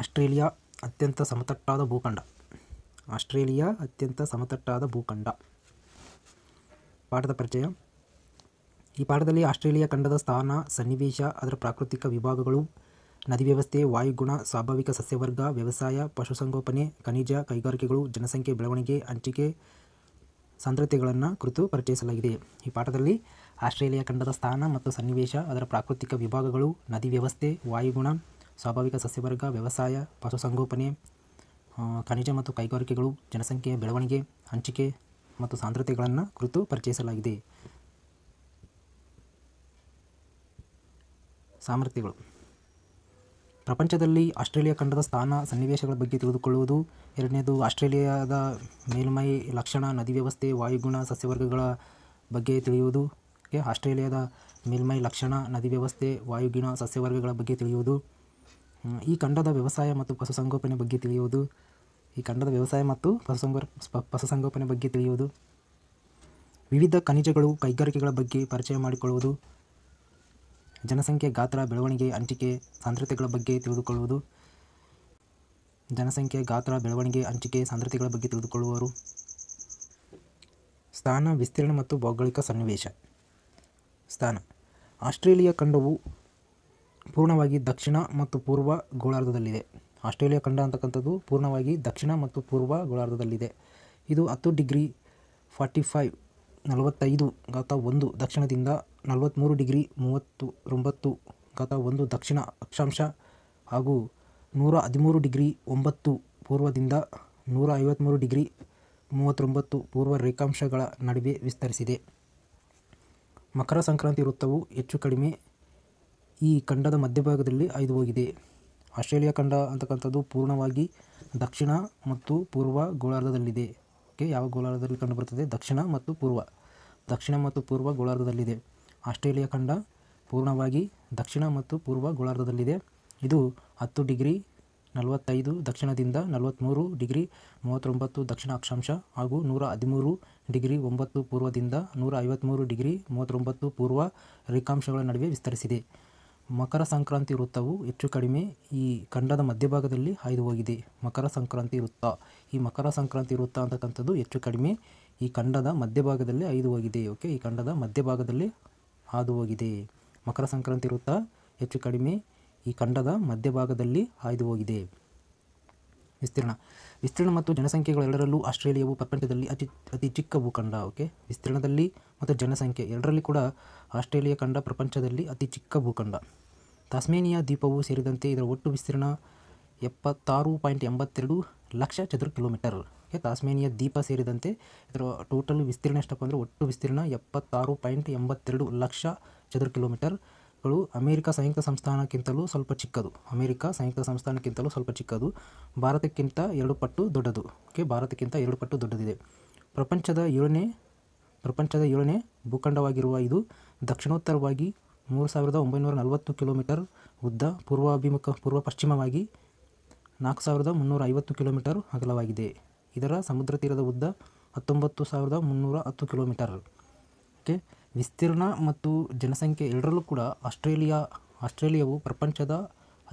Australia ಅತ್ಯಂತ ಸಮತಟ್ಟಾದ ಭೂಖಂಡ Australia ಅತ್ಯಂತ ಸಮತಟ್ಟಾದ ಭೂಖಂಡ ಪಾಠದ ಪರಿಚಯ ಈ ಪಾಠದಲ್ಲಿ ಆಸ್ಟ್ರೇಲಿಯಾ ಖಂಡದ ಸ್ಥಾನ ಸನ್ನಿವೇಶ ಅದರ ಪ್ರಾಕೃತಿಕ ವಿಭಾಗಗಳು ನದಿ ವ್ಯವಸ್ಥೆ ವಾಯುಗುಣ ಸ್ವಾಭಾವಿಕ ಸಸ್ಯವರ್ಗ ವ್ಯವಸಾಯ ಪಶುಸಂಗೋಪನೆ ಖನಿಜ ಕೈಗಾರಿಕೆಗಳು ಜನಸಂಖ್ಯೆ ಬೆಳವಣಿಗೆ ಹಂಚಿಕೆ ಸಾಂದ್ರತೆಗಳನ್ನು ಕುರಿತು ಪರಿಚಯಿಸಲಾಗಿದೆ ಈ ಪಾಠದಲ್ಲಿ ಆಸ್ಟ್ರೇಲಿಯಾ ಖಂಡದ ಸ್ಥಾನ ಮತ್ತು ಸನ್ನಿವೇಶ ಅದರ ಪ್ರಾಕೃತಿಕ ವಿಭಾಗಗಳು ನದಿ ವ್ಯವಸ್ಥೆ ವಾಯುಗುಣ ಸ್ವಾಭಾವಿಕ ಸಸ್ಯವರ್ಗ ವ್ಯವಸಾಯ ಪಶುಸಂಗೋಪನೆ ಖನಿಜ ಮತ್ತು ಕೈಗಾರಿಕೆಗಳು ಜನಸಂಖ್ಯೆಯ ಬೆಳವಣಿಗೆ ಹಂಚಿಕೆ ಮತ್ತು ಸಾಂದ್ರತೆಗಳನ್ನು ಕುರಿತು ಪರಿಚಯಿಸಲಾಗಿದೆ ಸಾಮರ್ಥ್ಯಗಳು ಪ್ರಪಂಚದಲ್ಲಿ ಆಸ್ಟ್ರೇಲಿಯಾ ಖಂಡದ ಸ್ಥಾನ ಸನ್ನಿವೇಶಗಳ ಬಗ್ಗೆ ತಿಳಿದುಕೊಳ್ಳುವುದು ಎರಡನೇದು ಆಸ್ಟ್ರೇಲಿಯಾದ ಮೇಲ್ಮೈ ಲಕ್ಷಣ ನದಿ ವ್ಯವಸ್ಥೆ ವಾಯುಗುಣ ಸಸ್ಯವರ್ಗಗಳ ಬಗ್ಗೆ ತಿಳಿಯುವುದು ಆಸ್ಟ್ರೇಲಿಯಾದ ಮೇಲ್ಮೈ ಲಕ್ಷಣ ನದಿ ವ್ಯವಸ್ಥೆ ವಾಯುಗುಣ ಸಸ್ಯವರ್ಗಗಳ ಬಗ್ಗೆ ತಿಳಿಯುವುದು ಈ ಖಂಡದ ವ್ಯವಸಾಯ ಮತ್ತು ಪಶುಸಂಗೋಪನೆ ಬಗ್ಗೆ ತಿಳಿಯುವುದು ಈ ಖಂಡದ ವ್ಯವಸಾಯ ಮತ್ತು ಪಶುಸಂಗೋ ಪಶುಸಂಗೋಪನೆ ಬಗ್ಗೆ ತಿಳಿಯುವುದು ವಿವಿಧ ಖನಿಜಗಳು ಕೈಗಾರಿಕೆಗಳ ಬಗ್ಗೆ ಪರಿಚಯ ಮಾಡಿಕೊಳ್ಳುವುದು ಜನಸಂಖ್ಯೆ ಗಾತ್ರ ಬೆಳವಣಿಗೆ ಹಂಚಿಕೆ ಸಾಂದ್ರತೆಗಳ ಬಗ್ಗೆ ತಿಳಿದುಕೊಳ್ಳುವುದು ಜನಸಂಖ್ಯೆ ಗಾತ್ರ ಬೆಳವಣಿಗೆ ಹಂಚಿಕೆ ಸಾಂದ್ರತೆಗಳ ಬಗ್ಗೆ ತಿಳಿದುಕೊಳ್ಳುವರು ಸ್ಥಾನ ವಿಸ್ತೀರ್ಣ ಮತ್ತು ಭೌಗೋಳಿಕ ಸನ್ನಿವೇಶ ಸ್ಥಾನ ಆಸ್ಟ್ರೇಲಿಯಾ ಖಂಡವು ಪೂರ್ಣವಾಗಿ ದಕ್ಷಿಣ ಮತ್ತು ಪೂರ್ವ ಗೋಳಾರ್ಧದಲ್ಲಿದೆ ಆಸ್ಟ್ರೇಲಿಯಾ ಖಂಡ ಅಂತಕ್ಕಂಥದ್ದು ಪೂರ್ಣವಾಗಿ ದಕ್ಷಿಣ ಮತ್ತು ಪೂರ್ವ ಗೋಳಾರ್ಧದಲ್ಲಿದೆ ಇದು ಹತ್ತು ಡಿಗ್ರಿ ಫಾರ್ಟಿ ಫೈವ್ ನಲವತ್ತೈದು ಗಾತ ಒಂದು ದಕ್ಷಿಣದಿಂದ ನಲವತ್ತ್ಮೂರು ಡಿಗ್ರಿ ಮೂವತ್ತು ಒಂಬತ್ತು ಗಾತ ಒಂದು ದಕ್ಷಿಣ ಅಕ್ಷಾಂಶ ಹಾಗೂ ನೂರ ಹದಿಮೂರು ಡಿಗ್ರಿ ಒಂಬತ್ತು ಪೂರ್ವದಿಂದ ನೂರ ಐವತ್ತ್ಮೂರು ಡಿಗ್ರಿ ಮೂವತ್ತೊಂಬತ್ತು ಪೂರ್ವ ರೇಖಾಂಶಗಳ ನಡುವೆ ವಿಸ್ತರಿಸಿದೆ ಮಕರ ಸಂಕ್ರಾಂತಿ ವೃತ್ತವು ಹೆಚ್ಚು ಕಡಿಮೆ ಈ ಖಂಡದ ಮಧ್ಯಭಾಗದಲ್ಲಿ ಐದು ಹೋಗಿದೆ ಆಸ್ಟ್ರೇಲಿಯಾ ಖಂಡ ಅಂತಕ್ಕಂಥದ್ದು ಪೂರ್ಣವಾಗಿ ದಕ್ಷಿಣ ಮತ್ತು ಪೂರ್ವ ಗೋಳಾರ್ಧದಲ್ಲಿದೆ ಓಕೆ ಯಾವ ಗೋಳಾರ್ಧದಲ್ಲಿ ಕಂಡುಬರುತ್ತದೆ ದಕ್ಷಿಣ ಮತ್ತು ಪೂರ್ವ ದಕ್ಷಿಣ ಮತ್ತು ಪೂರ್ವ ಗೋಳಾರ್ಧದಲ್ಲಿದೆ ಆಸ್ಟ್ರೇಲಿಯಾ ಖಂಡ ಪೂರ್ಣವಾಗಿ ದಕ್ಷಿಣ ಮತ್ತು ಪೂರ್ವ ಗೋಳಾರ್ಧದಲ್ಲಿದೆ ಇದು ಹತ್ತು ಡಿಗ್ರಿ ನಲವತ್ತೈದು ದಕ್ಷಿಣದಿಂದ ನಲವತ್ತ್ಮೂರು ಡಿಗ್ರಿ ಮೂವತ್ತೊಂಬತ್ತು ದಕ್ಷಿಣ ಅಕ್ಷಾಂಶ ಹಾಗೂ ನೂರ ಹದಿಮೂರು ಡಿಗ್ರಿ ಒಂಬತ್ತು ಪೂರ್ವದಿಂದ ನೂರ ಐವತ್ತ್ಮೂರು ಡಿಗ್ರಿ ಮೂವತ್ತೊಂಬತ್ತು ಪೂರ್ವ ರೇಖಾಂಶಗಳ ನಡುವೆ ವಿಸ್ತರಿಸಿದೆ ಮಕರ ಸಂಕ್ರಾಂತಿ ವೃತ್ತವು ಹೆಚ್ಚು ಕಡಿಮೆ ಈ ಖಂಡದ ಮಧ್ಯಭಾಗದಲ್ಲಿ ಹಾಯ್ದು ಹೋಗಿದೆ ಮಕರ ಸಂಕ್ರಾಂತಿ ವೃತ್ತ ಈ ಮಕರ ಸಂಕ್ರಾಂತಿ ವೃತ್ತ ಅಂತಕ್ಕಂಥದ್ದು ಹೆಚ್ಚು ಕಡಿಮೆ ಈ ಖಂಡದ ಮಧ್ಯಭಾಗದಲ್ಲಿ ಹಾಯ್ದು ಹೋಗಿದೆ ಓಕೆ ಈ ಖಂಡದ ಮಧ್ಯಭಾಗದಲ್ಲಿ ಹಾದು ಹೋಗಿದೆ ಮಕರ ಸಂಕ್ರಾಂತಿ ವೃತ್ತ ಹೆಚ್ಚು ಕಡಿಮೆ ಈ ಖಂಡದ ಮಧ್ಯಭಾಗದಲ್ಲಿ ಹಾಯ್ದು ಹೋಗಿದೆ ವಿಸ್ತೀರ್ಣ ವಿಸ್ತೀರ್ಣ ಮತ್ತು ಎರಡರಲ್ಲೂ ಆಸ್ಟ್ರೇಲಿಯಾವು ಪ್ರಪಂಚದಲ್ಲಿ ಅತಿ ಅತಿ ಚಿಕ್ಕ ಭೂಖಂಡ ಓಕೆ ವಿಸ್ತೀರ್ಣದಲ್ಲಿ ಮತ್ತು ಜನಸಂಖ್ಯೆ ಎರಡರಲ್ಲಿ ಕೂಡ ಆಸ್ಟ್ರೇಲಿಯಾ ಖಂಡ ಪ್ರಪಂಚದಲ್ಲಿ ಅತಿ ಚಿಕ್ಕ ಭೂಖಂಡ ತಾಸ್ಮೇನಿಯಾ ದ್ವೀಪವು ಸೇರಿದಂತೆ ಇದರ ಒಟ್ಟು ವಿಸ್ತೀರ್ಣ ಎಪ್ಪತ್ತಾರು ಪಾಯಿಂಟ್ ಎಂಬತ್ತೆರಡು ಲಕ್ಷ ಚದುರ ಕಿಲೋಮೀಟರ್ ಓಕೆ ತಾಸ್ಮೇನಿಯಾ ದ್ವೀಪ ಸೇರಿದಂತೆ ಇದರ ಟೋಟಲ್ ವಿಸ್ತೀರ್ಣ ಎಷ್ಟಪ್ಪ ಅಂದರೆ ಒಟ್ಟು ವಿಸ್ತೀರ್ಣ ಎಪ್ಪತ್ತಾರು ಪಾಯಿಂಟ್ ಎಂಬತ್ತೆರಡು ಲಕ್ಷ ಚದುರ ಕಿಲೋಮೀಟರ್ಗಳು ಅಮೆರಿಕ ಸಂಯುಕ್ತ ಸಂಸ್ಥಾನಕ್ಕಿಂತಲೂ ಸ್ವಲ್ಪ ಚಿಕ್ಕದು ಅಮೆರಿಕ ಸಂಯುಕ್ತ ಸಂಸ್ಥಾನಕ್ಕಿಂತಲೂ ಸ್ವಲ್ಪ ಚಿಕ್ಕದು ಭಾರತಕ್ಕಿಂತ ಎರಡು ಪಟ್ಟು ದೊಡ್ಡದು ಓಕೆ ಭಾರತಕ್ಕಿಂತ ಎರಡು ಪಟ್ಟು ದೊಡ್ಡದಿದೆ ಪ್ರಪಂಚದ ಏಳನೇ ಪ್ರಪಂಚದ ಏಳನೇ ಭೂಖಂಡವಾಗಿರುವ ಇದು ದಕ್ಷಿಣೋತ್ತರವಾಗಿ ಮೂರು ಸಾವಿರದ ಒಂಬೈನೂರ ನಲವತ್ತು ಕಿಲೋಮೀಟರ್ ಉದ್ದ ಪೂರ್ವಾಭಿಮುಖ ಪೂರ್ವ ಪಶ್ಚಿಮವಾಗಿ ನಾಲ್ಕು ಸಾವಿರದ ಮುನ್ನೂರ ಐವತ್ತು ಕಿಲೋಮೀಟರ್ ಅಗಲವಾಗಿದೆ ಇದರ ಸಮುದ್ರ ತೀರದ ಉದ್ದ ಹತ್ತೊಂಬತ್ತು ಸಾವಿರದ ಮುನ್ನೂರ ಹತ್ತು ಕಿಲೋಮೀಟರ್ ಓಕೆ ವಿಸ್ತೀರ್ಣ ಮತ್ತು ಜನಸಂಖ್ಯೆ ಎರಡರಲ್ಲೂ ಕೂಡ ಆಸ್ಟ್ರೇಲಿಯಾ ಆಸ್ಟ್ರೇಲಿಯಾವು ಪ್ರಪಂಚದ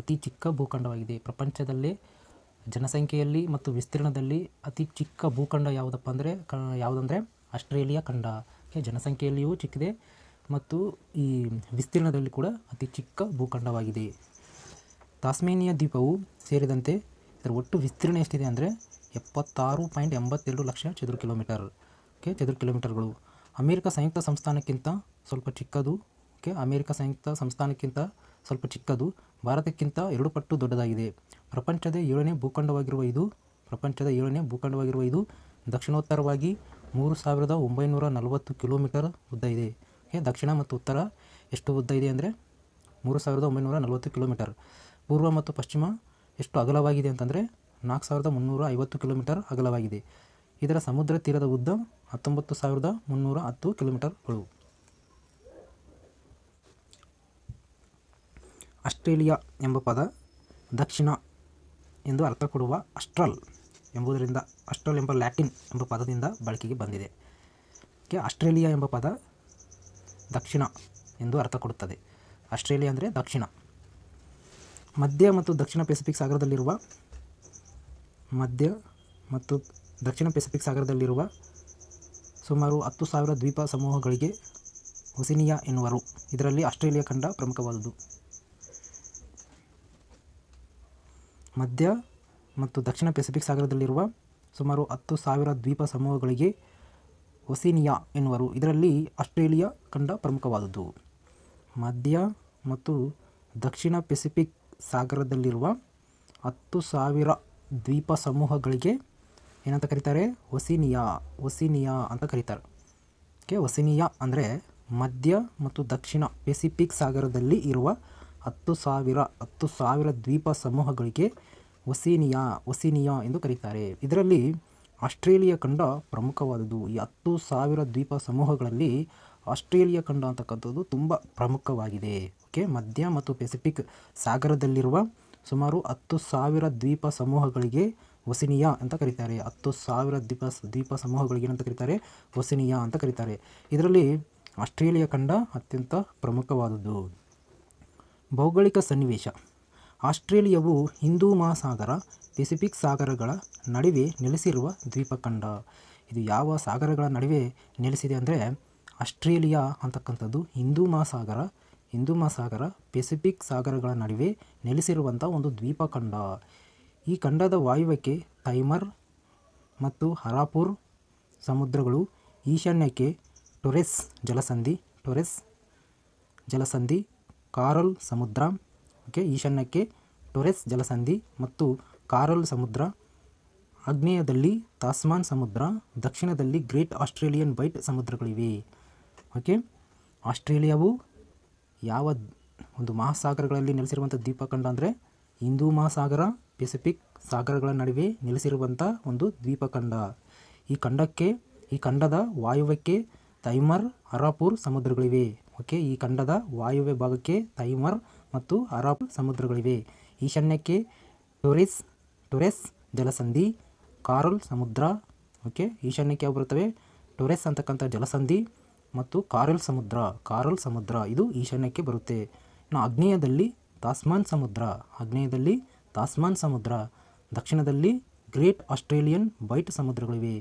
ಅತಿ ಚಿಕ್ಕ ಭೂಖಂಡವಾಗಿದೆ ಪ್ರಪಂಚದಲ್ಲೇ ಜನಸಂಖ್ಯೆಯಲ್ಲಿ ಮತ್ತು ವಿಸ್ತೀರ್ಣದಲ್ಲಿ ಅತಿ ಚಿಕ್ಕ ಭೂಖಂಡ ಯಾವುದಪ್ಪ ಅಂದರೆ ಕ ಯಾವುದಂದರೆ ಆಸ್ಟ್ರೇಲಿಯಾ ಖಂಡ ಓಕೆ ಜನಸಂಖ್ಯೆಯಲ್ಲಿಯೂ ಚಿಕ್ಕಿದೆ ಮತ್ತು ಈ ವಿಸ್ತೀರ್ಣದಲ್ಲಿ ಕೂಡ ಅತಿ ಚಿಕ್ಕ ಭೂಖಂಡವಾಗಿದೆ ತಾಸ್ಮೇನಿಯಾ ದ್ವೀಪವು ಸೇರಿದಂತೆ ಇದರ ಒಟ್ಟು ವಿಸ್ತೀರ್ಣ ಎಷ್ಟಿದೆ ಅಂದರೆ ಎಪ್ಪತ್ತಾರು ಪಾಯಿಂಟ್ ಎಂಬತ್ತೆರಡು ಲಕ್ಷ ಚದುರು ಕಿಲೋಮೀಟರ್ ಓಕೆ ಚದುರು ಕಿಲೋಮೀಟರ್ಗಳು ಅಮೇರಿಕ ಸಂಯುಕ್ತ ಸಂಸ್ಥಾನಕ್ಕಿಂತ ಸ್ವಲ್ಪ ಚಿಕ್ಕದು ಓಕೆ ಅಮೇರಿಕ ಸಂಯುಕ್ತ ಸಂಸ್ಥಾನಕ್ಕಿಂತ ಸ್ವಲ್ಪ ಚಿಕ್ಕದು ಭಾರತಕ್ಕಿಂತ ಎರಡು ಪಟ್ಟು ದೊಡ್ಡದಾಗಿದೆ ಪ್ರಪಂಚದ ಏಳನೇ ಭೂಖಂಡವಾಗಿರುವ ಇದು ಪ್ರಪಂಚದ ಏಳನೇ ಭೂಖಂಡವಾಗಿರುವ ಇದು ದಕ್ಷಿಣೋತ್ತರವಾಗಿ ಮೂರು ಸಾವಿರದ ಒಂಬೈನೂರ ನಲವತ್ತು ಕಿಲೋಮೀಟರ್ ಉದ್ದ ಇದೆ ದಕ್ಷಿಣ ಮತ್ತು ಉತ್ತರ ಎಷ್ಟು ಉದ್ದ ಇದೆ ಅಂದರೆ ಮೂರು ಸಾವಿರದ ಒಂಬೈನೂರ ನಲವತ್ತು ಕಿಲೋಮೀಟರ್ ಪೂರ್ವ ಮತ್ತು ಪಶ್ಚಿಮ ಎಷ್ಟು ಅಗಲವಾಗಿದೆ ಅಂತಂದರೆ ನಾಲ್ಕು ಸಾವಿರದ ಮುನ್ನೂರ ಐವತ್ತು ಕಿಲೋಮೀಟರ್ ಅಗಲವಾಗಿದೆ ಇದರ ಸಮುದ್ರ ತೀರದ ಉದ್ದ ಹತ್ತೊಂಬತ್ತು ಸಾವಿರದ ಮುನ್ನೂರ ಹತ್ತು ಕಿಲೋಮೀಟರ್ಗಳು ಆಸ್ಟ್ರೇಲಿಯಾ ಎಂಬ ಪದ ದಕ್ಷಿಣ ಎಂದು ಅರ್ಥ ಕೊಡುವ ಅಸ್ಟ್ರಲ್ ಎಂಬುದರಿಂದ ಅಸ್ಟ್ರಲ್ ಎಂಬ ಲ್ಯಾಟಿನ್ ಎಂಬ ಪದದಿಂದ ಬಳಕೆಗೆ ಬಂದಿದೆ ಆಸ್ಟ್ರೇಲಿಯಾ ಎಂಬ ಪದ ದಕ್ಷಿಣ ಎಂದು ಅರ್ಥ ಕೊಡುತ್ತದೆ ಆಸ್ಟ್ರೇಲಿಯಾ ಅಂದರೆ ದಕ್ಷಿಣ ಮಧ್ಯ ಮತ್ತು ದಕ್ಷಿಣ ಪೆಸಿಫಿಕ್ ಸಾಗರದಲ್ಲಿರುವ ಮಧ್ಯ ಮತ್ತು ದಕ್ಷಿಣ ಪೆಸಿಫಿಕ್ ಸಾಗರದಲ್ಲಿರುವ ಸುಮಾರು ಹತ್ತು ಸಾವಿರ ದ್ವೀಪ ಸಮೂಹಗಳಿಗೆ ಹೊಸಿನಿಯಾ ಎನ್ನುವರು ಇದರಲ್ಲಿ ಆಸ್ಟ್ರೇಲಿಯಾ ಖಂಡ ಪ್ರಮುಖವಾದುದು ಮಧ್ಯ ಮತ್ತು ದಕ್ಷಿಣ ಪೆಸಿಫಿಕ್ ಸಾಗರದಲ್ಲಿರುವ ಸುಮಾರು ಹತ್ತು ಸಾವಿರ ದ್ವೀಪ ಸಮೂಹಗಳಿಗೆ ಒಸಿನಿಯಾ ಎನ್ನುವರು ಇದರಲ್ಲಿ ಆಸ್ಟ್ರೇಲಿಯಾ ಖಂಡ ಪ್ರಮುಖವಾದದ್ದು ಮಧ್ಯ ಮತ್ತು ದಕ್ಷಿಣ ಪೆಸಿಫಿಕ್ ಸಾಗರದಲ್ಲಿರುವ ಹತ್ತು ಸಾವಿರ ದ್ವೀಪ ಸಮೂಹಗಳಿಗೆ ಏನಂತ ಕರೀತಾರೆ ಒಸಿನಿಯಾ ಒಸಿನಿಯಾ ಅಂತ ಕರೀತಾರೆ ಓಕೆ ಒಸಿನಿಯಾ ಅಂದರೆ ಮಧ್ಯ ಮತ್ತು ದಕ್ಷಿಣ ಪೆಸಿಫಿಕ್ ಸಾಗರದಲ್ಲಿ ಇರುವ ಹತ್ತು ಸಾವಿರ ಹತ್ತು ಸಾವಿರ ದ್ವೀಪ ಸಮೂಹಗಳಿಗೆ ಒಸಿನಿಯಾ ಒಸಿನಿಯಾ ಎಂದು ಕರೀತಾರೆ ಇದರಲ್ಲಿ ಆಸ್ಟ್ರೇಲಿಯಾ ಖಂಡ ಪ್ರಮುಖವಾದದ್ದು ಈ ಹತ್ತು ಸಾವಿರ ದ್ವೀಪ ಸಮೂಹಗಳಲ್ಲಿ ಆಸ್ಟ್ರೇಲಿಯಾ ಖಂಡ ಅಂತಕ್ಕಂಥದ್ದು ತುಂಬ ಪ್ರಮುಖವಾಗಿದೆ ಓಕೆ ಮಧ್ಯ ಮತ್ತು ಪೆಸಿಫಿಕ್ ಸಾಗರದಲ್ಲಿರುವ ಸುಮಾರು ಹತ್ತು ಸಾವಿರ ದ್ವೀಪ ಸಮೂಹಗಳಿಗೆ ಒಸಿನಿಯಾ ಅಂತ ಕರೀತಾರೆ ಹತ್ತು ಸಾವಿರ ದ್ವೀಪ ದ್ವೀಪ ಸಮೂಹಗಳಿಗೆ ಏನಂತ ಕರೀತಾರೆ ಒಸಿನಿಯಾ ಅಂತ ಕರೀತಾರೆ ಇದರಲ್ಲಿ ಆಸ್ಟ್ರೇಲಿಯಾ ಖಂಡ ಅತ್ಯಂತ ಪ್ರಮುಖವಾದದ್ದು ಭೌಗೋಳಿಕ ಸನ್ನಿವೇಶ ಆಸ್ಟ್ರೇಲಿಯಾವು ಹಿಂದೂ ಮಹಾಸಾಗರ ಪೆಸಿಫಿಕ್ ಸಾಗರಗಳ ನಡುವೆ ನೆಲೆಸಿರುವ ದ್ವೀಪಖಂಡ ಇದು ಯಾವ ಸಾಗರಗಳ ನಡುವೆ ನೆಲೆಸಿದೆ ಅಂದರೆ ಆಸ್ಟ್ರೇಲಿಯಾ ಅಂತಕ್ಕಂಥದ್ದು ಹಿಂದೂ ಮಹಾಸಾಗರ ಹಿಂದೂ ಮಹಾಸಾಗರ ಪೆಸಿಫಿಕ್ ಸಾಗರಗಳ ನಡುವೆ ನೆಲೆಸಿರುವಂಥ ಒಂದು ದ್ವೀಪಖಂಡ ಈ ಖಂಡದ ವಾಯುವ್ಯಕ್ಕೆ ತೈಮರ್ ಮತ್ತು ಹರಾಪುರ್ ಸಮುದ್ರಗಳು ಈಶಾನ್ಯಕ್ಕೆ ಟೊರೆಸ್ ಜಲಸಂಧಿ ಟೊರೆಸ್ ಜಲಸಂಧಿ ಕಾರಲ್ ಸಮುದ್ರ ಓಕೆ ಈಶಾನ್ಯಕ್ಕೆ ಟೊರೆಸ್ ಜಲಸಂಧಿ ಮತ್ತು ಕಾರಲ್ ಸಮುದ್ರ ಆಗ್ನೇಯದಲ್ಲಿ ತಾಸ್ಮಾನ್ ಸಮುದ್ರ ದಕ್ಷಿಣದಲ್ಲಿ ಗ್ರೇಟ್ ಆಸ್ಟ್ರೇಲಿಯನ್ ವೈಟ್ ಸಮುದ್ರಗಳಿವೆ ಓಕೆ ಆಸ್ಟ್ರೇಲಿಯಾವು ಯಾವ ಒಂದು ಮಹಾಸಾಗರಗಳಲ್ಲಿ ನೆಲೆಸಿರುವಂಥ ದ್ವೀಪಖಂಡ ಅಂದರೆ ಹಿಂದೂ ಮಹಾಸಾಗರ ಪೆಸಿಫಿಕ್ ಸಾಗರಗಳ ನಡುವೆ ನೆಲೆಸಿರುವಂಥ ಒಂದು ದ್ವೀಪಖಂಡ ಈ ಖಂಡಕ್ಕೆ ಈ ಖಂಡದ ವಾಯುವ್ಯಕ್ಕೆ ತೈಮರ್ ಅರಾಪುರ್ ಸಮುದ್ರಗಳಿವೆ ಓಕೆ ಈ ಖಂಡದ ವಾಯುವ್ಯ ಭಾಗಕ್ಕೆ ತೈಮರ್ ಮತ್ತು ಅರಬ್ ಸಮುದ್ರಗಳಿವೆ ಈಶಾನ್ಯಕ್ಕೆ ಟೊರೆಸ್ ಟೊರೆಸ್ ಜಲಸಂಧಿ ಕಾರಲ್ ಸಮುದ್ರ ಓಕೆ ಈಶಾನ್ಯಕ್ಕೆ ಯಾವ ಬರುತ್ತವೆ ಟೊರೆಸ್ ಅಂತಕ್ಕಂಥ ಜಲಸಂಧಿ ಮತ್ತು ಕಾರಲ್ ಸಮುದ್ರ ಕಾರಲ್ ಸಮುದ್ರ ಇದು ಈಶಾನ್ಯಕ್ಕೆ ಬರುತ್ತೆ ಇನ್ನು ಆಗ್ನೇಯದಲ್ಲಿ ತಾಸ್ಮಾನ್ ಸಮುದ್ರ ಆಗ್ನೇಯದಲ್ಲಿ ತಾಸ್ಮಾನ್ ಸಮುದ್ರ ದಕ್ಷಿಣದಲ್ಲಿ ಗ್ರೇಟ್ ಆಸ್ಟ್ರೇಲಿಯನ್ ಬೈಟ್ ಸಮುದ್ರಗಳಿವೆ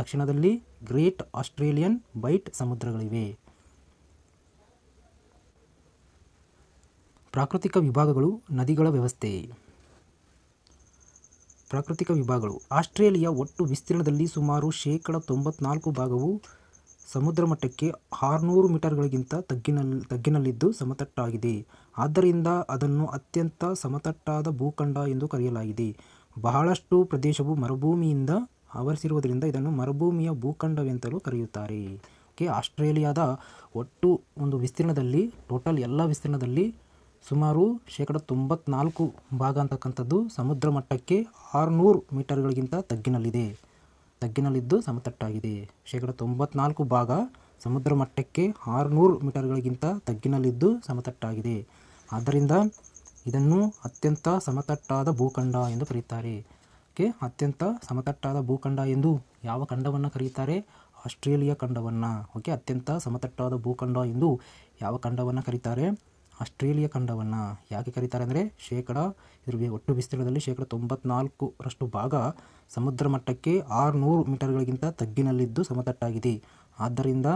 ದಕ್ಷಿಣದಲ್ಲಿ ಗ್ರೇಟ್ ಆಸ್ಟ್ರೇಲಿಯನ್ ಬೈಟ್ ಸಮುದ್ರಗಳಿವೆ ಪ್ರಾಕೃತಿಕ ವಿಭಾಗಗಳು ನದಿಗಳ ವ್ಯವಸ್ಥೆ ಪ್ರಾಕೃತಿಕ ವಿಭಾಗಗಳು ಆಸ್ಟ್ರೇಲಿಯಾ ಒಟ್ಟು ವಿಸ್ತೀರ್ಣದಲ್ಲಿ ಸುಮಾರು ಶೇಕಡ ತೊಂಬತ್ನಾಲ್ಕು ಭಾಗವು ಸಮುದ್ರ ಮಟ್ಟಕ್ಕೆ ಆರುನೂರು ಮೀಟರ್ಗಳಿಗಿಂತ ತಗ್ಗಿನಲ್ಲಿ ತಗ್ಗಿನಲ್ಲಿದ್ದು ಸಮತಟ್ಟಾಗಿದೆ ಆದ್ದರಿಂದ ಅದನ್ನು ಅತ್ಯಂತ ಸಮತಟ್ಟಾದ ಭೂಖಂಡ ಎಂದು ಕರೆಯಲಾಗಿದೆ ಬಹಳಷ್ಟು ಪ್ರದೇಶವು ಮರುಭೂಮಿಯಿಂದ ಆವರಿಸಿರುವುದರಿಂದ ಇದನ್ನು ಮರುಭೂಮಿಯ ಭೂಖಂಡವೆಂತಲೂ ಕರೆಯುತ್ತಾರೆ ಓಕೆ ಆಸ್ಟ್ರೇಲಿಯಾದ ಒಟ್ಟು ಒಂದು ವಿಸ್ತೀರ್ಣದಲ್ಲಿ ಟೋಟಲ್ ಎಲ್ಲ ವಿಸ್ತೀರ್ಣದಲ್ಲಿ ಸುಮಾರು ಶೇಕಡ ತೊಂಬತ್ನಾಲ್ಕು ಭಾಗ ಅಂತಕ್ಕಂಥದ್ದು ಸಮುದ್ರ ಮಟ್ಟಕ್ಕೆ ಆರುನೂರು ಮೀಟರ್ಗಳಿಗಿಂತ ತಗ್ಗಿನಲ್ಲಿದೆ ತಗ್ಗಿನಲ್ಲಿದ್ದು ಸಮತಟ್ಟಾಗಿದೆ ಶೇಕಡ ತೊಂಬತ್ನಾಲ್ಕು ಭಾಗ ಸಮುದ್ರ ಮಟ್ಟಕ್ಕೆ ಆರುನೂರು ಮೀಟರ್ಗಳಿಗಿಂತ ತಗ್ಗಿನಲ್ಲಿದ್ದು ಸಮತಟ್ಟಾಗಿದೆ ಆದ್ದರಿಂದ ಇದನ್ನು ಅತ್ಯಂತ ಸಮತಟ್ಟಾದ ಭೂಖಂಡ ಎಂದು ಕರೆಯುತ್ತಾರೆ ಓಕೆ ಅತ್ಯಂತ ಸಮತಟ್ಟಾದ ಭೂಖಂಡ ಎಂದು ಯಾವ ಖಂಡವನ್ನು ಕರೆಯುತ್ತಾರೆ ಆಸ್ಟ್ರೇಲಿಯಾ ಖಂಡವನ್ನು ಓಕೆ ಅತ್ಯಂತ ಸಮತಟ್ಟಾದ ಭೂಖಂಡ ಎಂದು ಯಾವ ಖಂಡವನ್ನು ಕರೀತಾರೆ ಆಸ್ಟ್ರೇಲಿಯಾ ಖಂಡವನ್ನು ಯಾಕೆ ಕರೀತಾರೆ ಅಂದರೆ ಶೇಕಡ ಇದ್ರ ಒಟ್ಟು ವಿಸ್ತೀರ್ಣದಲ್ಲಿ ಶೇಕಡ ತೊಂಬತ್ನಾಲ್ಕರಷ್ಟು ಭಾಗ ಸಮುದ್ರ ಮಟ್ಟಕ್ಕೆ ಆರುನೂರು ಮೀಟರ್ಗಳಿಗಿಂತ ತಗ್ಗಿನಲ್ಲಿದ್ದು ಸಮತಟ್ಟಾಗಿದೆ ಆದ್ದರಿಂದ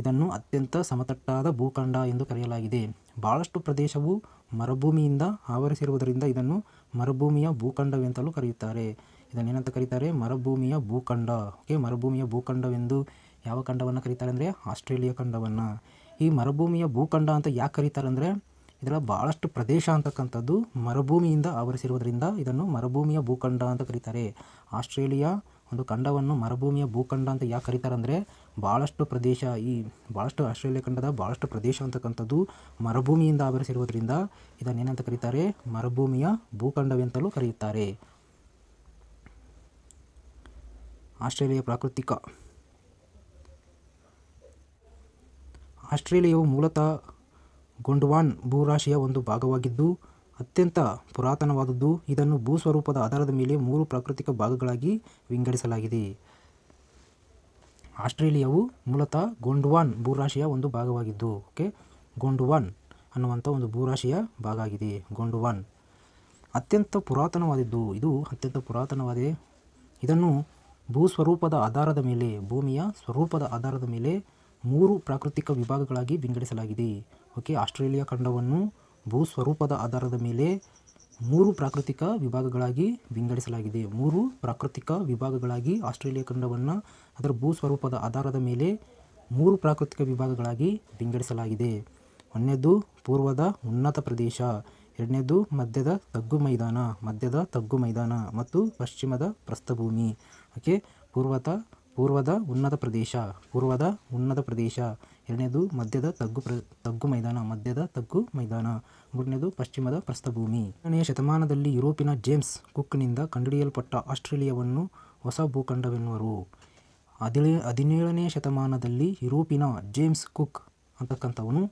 ಇದನ್ನು ಅತ್ಯಂತ ಸಮತಟ್ಟಾದ ಭೂಖಂಡ ಎಂದು ಕರೆಯಲಾಗಿದೆ ಭಾಳಷ್ಟು ಪ್ರದೇಶವು ಮರುಭೂಮಿಯಿಂದ ಆವರಿಸಿರುವುದರಿಂದ ಇದನ್ನು ಮರುಭೂಮಿಯ ಭೂಖಂಡವೆಂತಲೂ ಕರೆಯುತ್ತಾರೆ ಇದನ್ನೇನಂತ ಕರೀತಾರೆ ಮರುಭೂಮಿಯ ಭೂಖಂಡ ಓಕೆ ಮರುಭೂಮಿಯ ಭೂಖಂಡವೆಂದು ಯಾವ ಖಂಡವನ್ನು ಕರೀತಾರೆ ಅಂದರೆ ಆಸ್ಟ್ರೇಲಿಯಾ ಖಂಡವನ್ನು ಈ ಮರುಭೂಮಿಯ ಭೂಖಂಡ ಅಂತ ಯಾಕೆ ಕರೀತಾರೆ ಅಂದರೆ ಇದರ ಭಾಳಷ್ಟು ಪ್ರದೇಶ ಅಂತಕ್ಕಂಥದ್ದು ಮರುಭೂಮಿಯಿಂದ ಆವರಿಸಿರುವುದರಿಂದ ಇದನ್ನು ಮರುಭೂಮಿಯ ಭೂಖಂಡ ಅಂತ ಕರೀತಾರೆ ಆಸ್ಟ್ರೇಲಿಯಾ ಒಂದು ಖಂಡವನ್ನು ಮರುಭೂಮಿಯ ಭೂಖಂಡ ಅಂತ ಯಾಕೆ ಕರೀತಾರೆ ಅಂದರೆ ಭಾಳಷ್ಟು ಪ್ರದೇಶ ಈ ಭಾಳಷ್ಟು ಆಸ್ಟ್ರೇಲಿಯಾ ಖಂಡದ ಭಾಳಷ್ಟು ಪ್ರದೇಶ ಅಂತಕ್ಕಂಥದ್ದು ಮರುಭೂಮಿಯಿಂದ ಆವರಿಸಿರುವುದರಿಂದ ಏನಂತ ಕರೀತಾರೆ ಮರುಭೂಮಿಯ ಭೂಖಂಡವೆಂತಲೂ ಕರೆಯುತ್ತಾರೆ ಆಸ್ಟ್ರೇಲಿಯಾ ಪ್ರಾಕೃತಿಕ ಆಸ್ಟ್ರೇಲಿಯಾವು ಮೂಲತಃ ಗೊಂಡ್ವಾನ್ ಭೂರಾಶಿಯ ಒಂದು ಭಾಗವಾಗಿದ್ದು ಅತ್ಯಂತ ಪುರಾತನವಾದದ್ದು ಇದನ್ನು ಭೂಸ್ವರೂಪದ ಆಧಾರದ ಮೇಲೆ ಮೂರು ಪ್ರಾಕೃತಿಕ ಭಾಗಗಳಾಗಿ ವಿಂಗಡಿಸಲಾಗಿದೆ ಆಸ್ಟ್ರೇಲಿಯಾವು ಮೂಲತಃ ಗೊಂಡ್ವಾನ್ ಭೂರಾಶಿಯ ಒಂದು ಭಾಗವಾಗಿದ್ದು ಓಕೆ ಗೊಂಡ್ವಾನ್ ಅನ್ನುವಂಥ ಒಂದು ಭೂರಾಶಿಯ ಭಾಗ ಆಗಿದೆ ಗೊಂಡ್ವಾನ್ ಅತ್ಯಂತ ಪುರಾತನವಾದದ್ದು ಇದು ಅತ್ಯಂತ ಪುರಾತನವಾದ ಇದನ್ನು ಭೂಸ್ವರೂಪದ ಆಧಾರದ ಮೇಲೆ ಭೂಮಿಯ ಸ್ವರೂಪದ ಆಧಾರದ ಮೇಲೆ ಮೂರು ಪ್ರಾಕೃತಿಕ ವಿಭಾಗಗಳಾಗಿ ವಿಂಗಡಿಸಲಾಗಿದೆ ಓಕೆ ಆಸ್ಟ್ರೇಲಿಯಾ ಖಂಡವನ್ನು ಭೂ ಸ್ವರೂಪದ ಆಧಾರದ ಮೇಲೆ ಮೂರು ಪ್ರಾಕೃತಿಕ ವಿಭಾಗಗಳಾಗಿ ವಿಂಗಡಿಸಲಾಗಿದೆ ಮೂರು ಪ್ರಾಕೃತಿಕ ವಿಭಾಗಗಳಾಗಿ ಆಸ್ಟ್ರೇಲಿಯಾ ಖಂಡವನ್ನು ಅದರ ಭೂ ಸ್ವರೂಪದ ಆಧಾರದ ಮೇಲೆ ಮೂರು ಪ್ರಾಕೃತಿಕ ವಿಭಾಗಗಳಾಗಿ ವಿಂಗಡಿಸಲಾಗಿದೆ ಒಂದನೇದು ಪೂರ್ವದ ಉನ್ನತ ಪ್ರದೇಶ ಎರಡನೇದು ಮಧ್ಯದ ತಗ್ಗು ಮೈದಾನ ಮಧ್ಯದ ತಗ್ಗು ಮೈದಾನ ಮತ್ತು ಪಶ್ಚಿಮದ ಪ್ರಸ್ಥಭೂಮಿ ಓಕೆ ಪೂರ್ವದ ಪೂರ್ವದ ಉನ್ನತ ಪ್ರದೇಶ ಪೂರ್ವದ ಉನ್ನತ ಪ್ರದೇಶ ಎರಡನೇದು ಮಧ್ಯದ ತಗ್ಗು ಪ್ರ ತಗ್ಗು ಮೈದಾನ ಮಧ್ಯದ ತಗ್ಗು ಮೈದಾನ ಮೂರನೇದು ಪಶ್ಚಿಮದ ಪ್ರಸ್ಥಭೂಮಿ ಎರಡನೆಯ ಶತಮಾನದಲ್ಲಿ ಯುರೋಪಿನ ಜೇಮ್ಸ್ ಕುಕ್ನಿಂದ ಕಂಡುಹಿಡಿಯಲ್ಪಟ್ಟ ಆಸ್ಟ್ರೇಲಿಯಾವನ್ನು ಹೊಸ ಭೂಖಂಡವೆನ್ನುವರು ಹದಿನೇ ಹದಿನೇಳನೇ ಶತಮಾನದಲ್ಲಿ ಯುರೋಪಿನ ಜೇಮ್ಸ್ ಕುಕ್ ಅಂತಕ್ಕಂಥವನು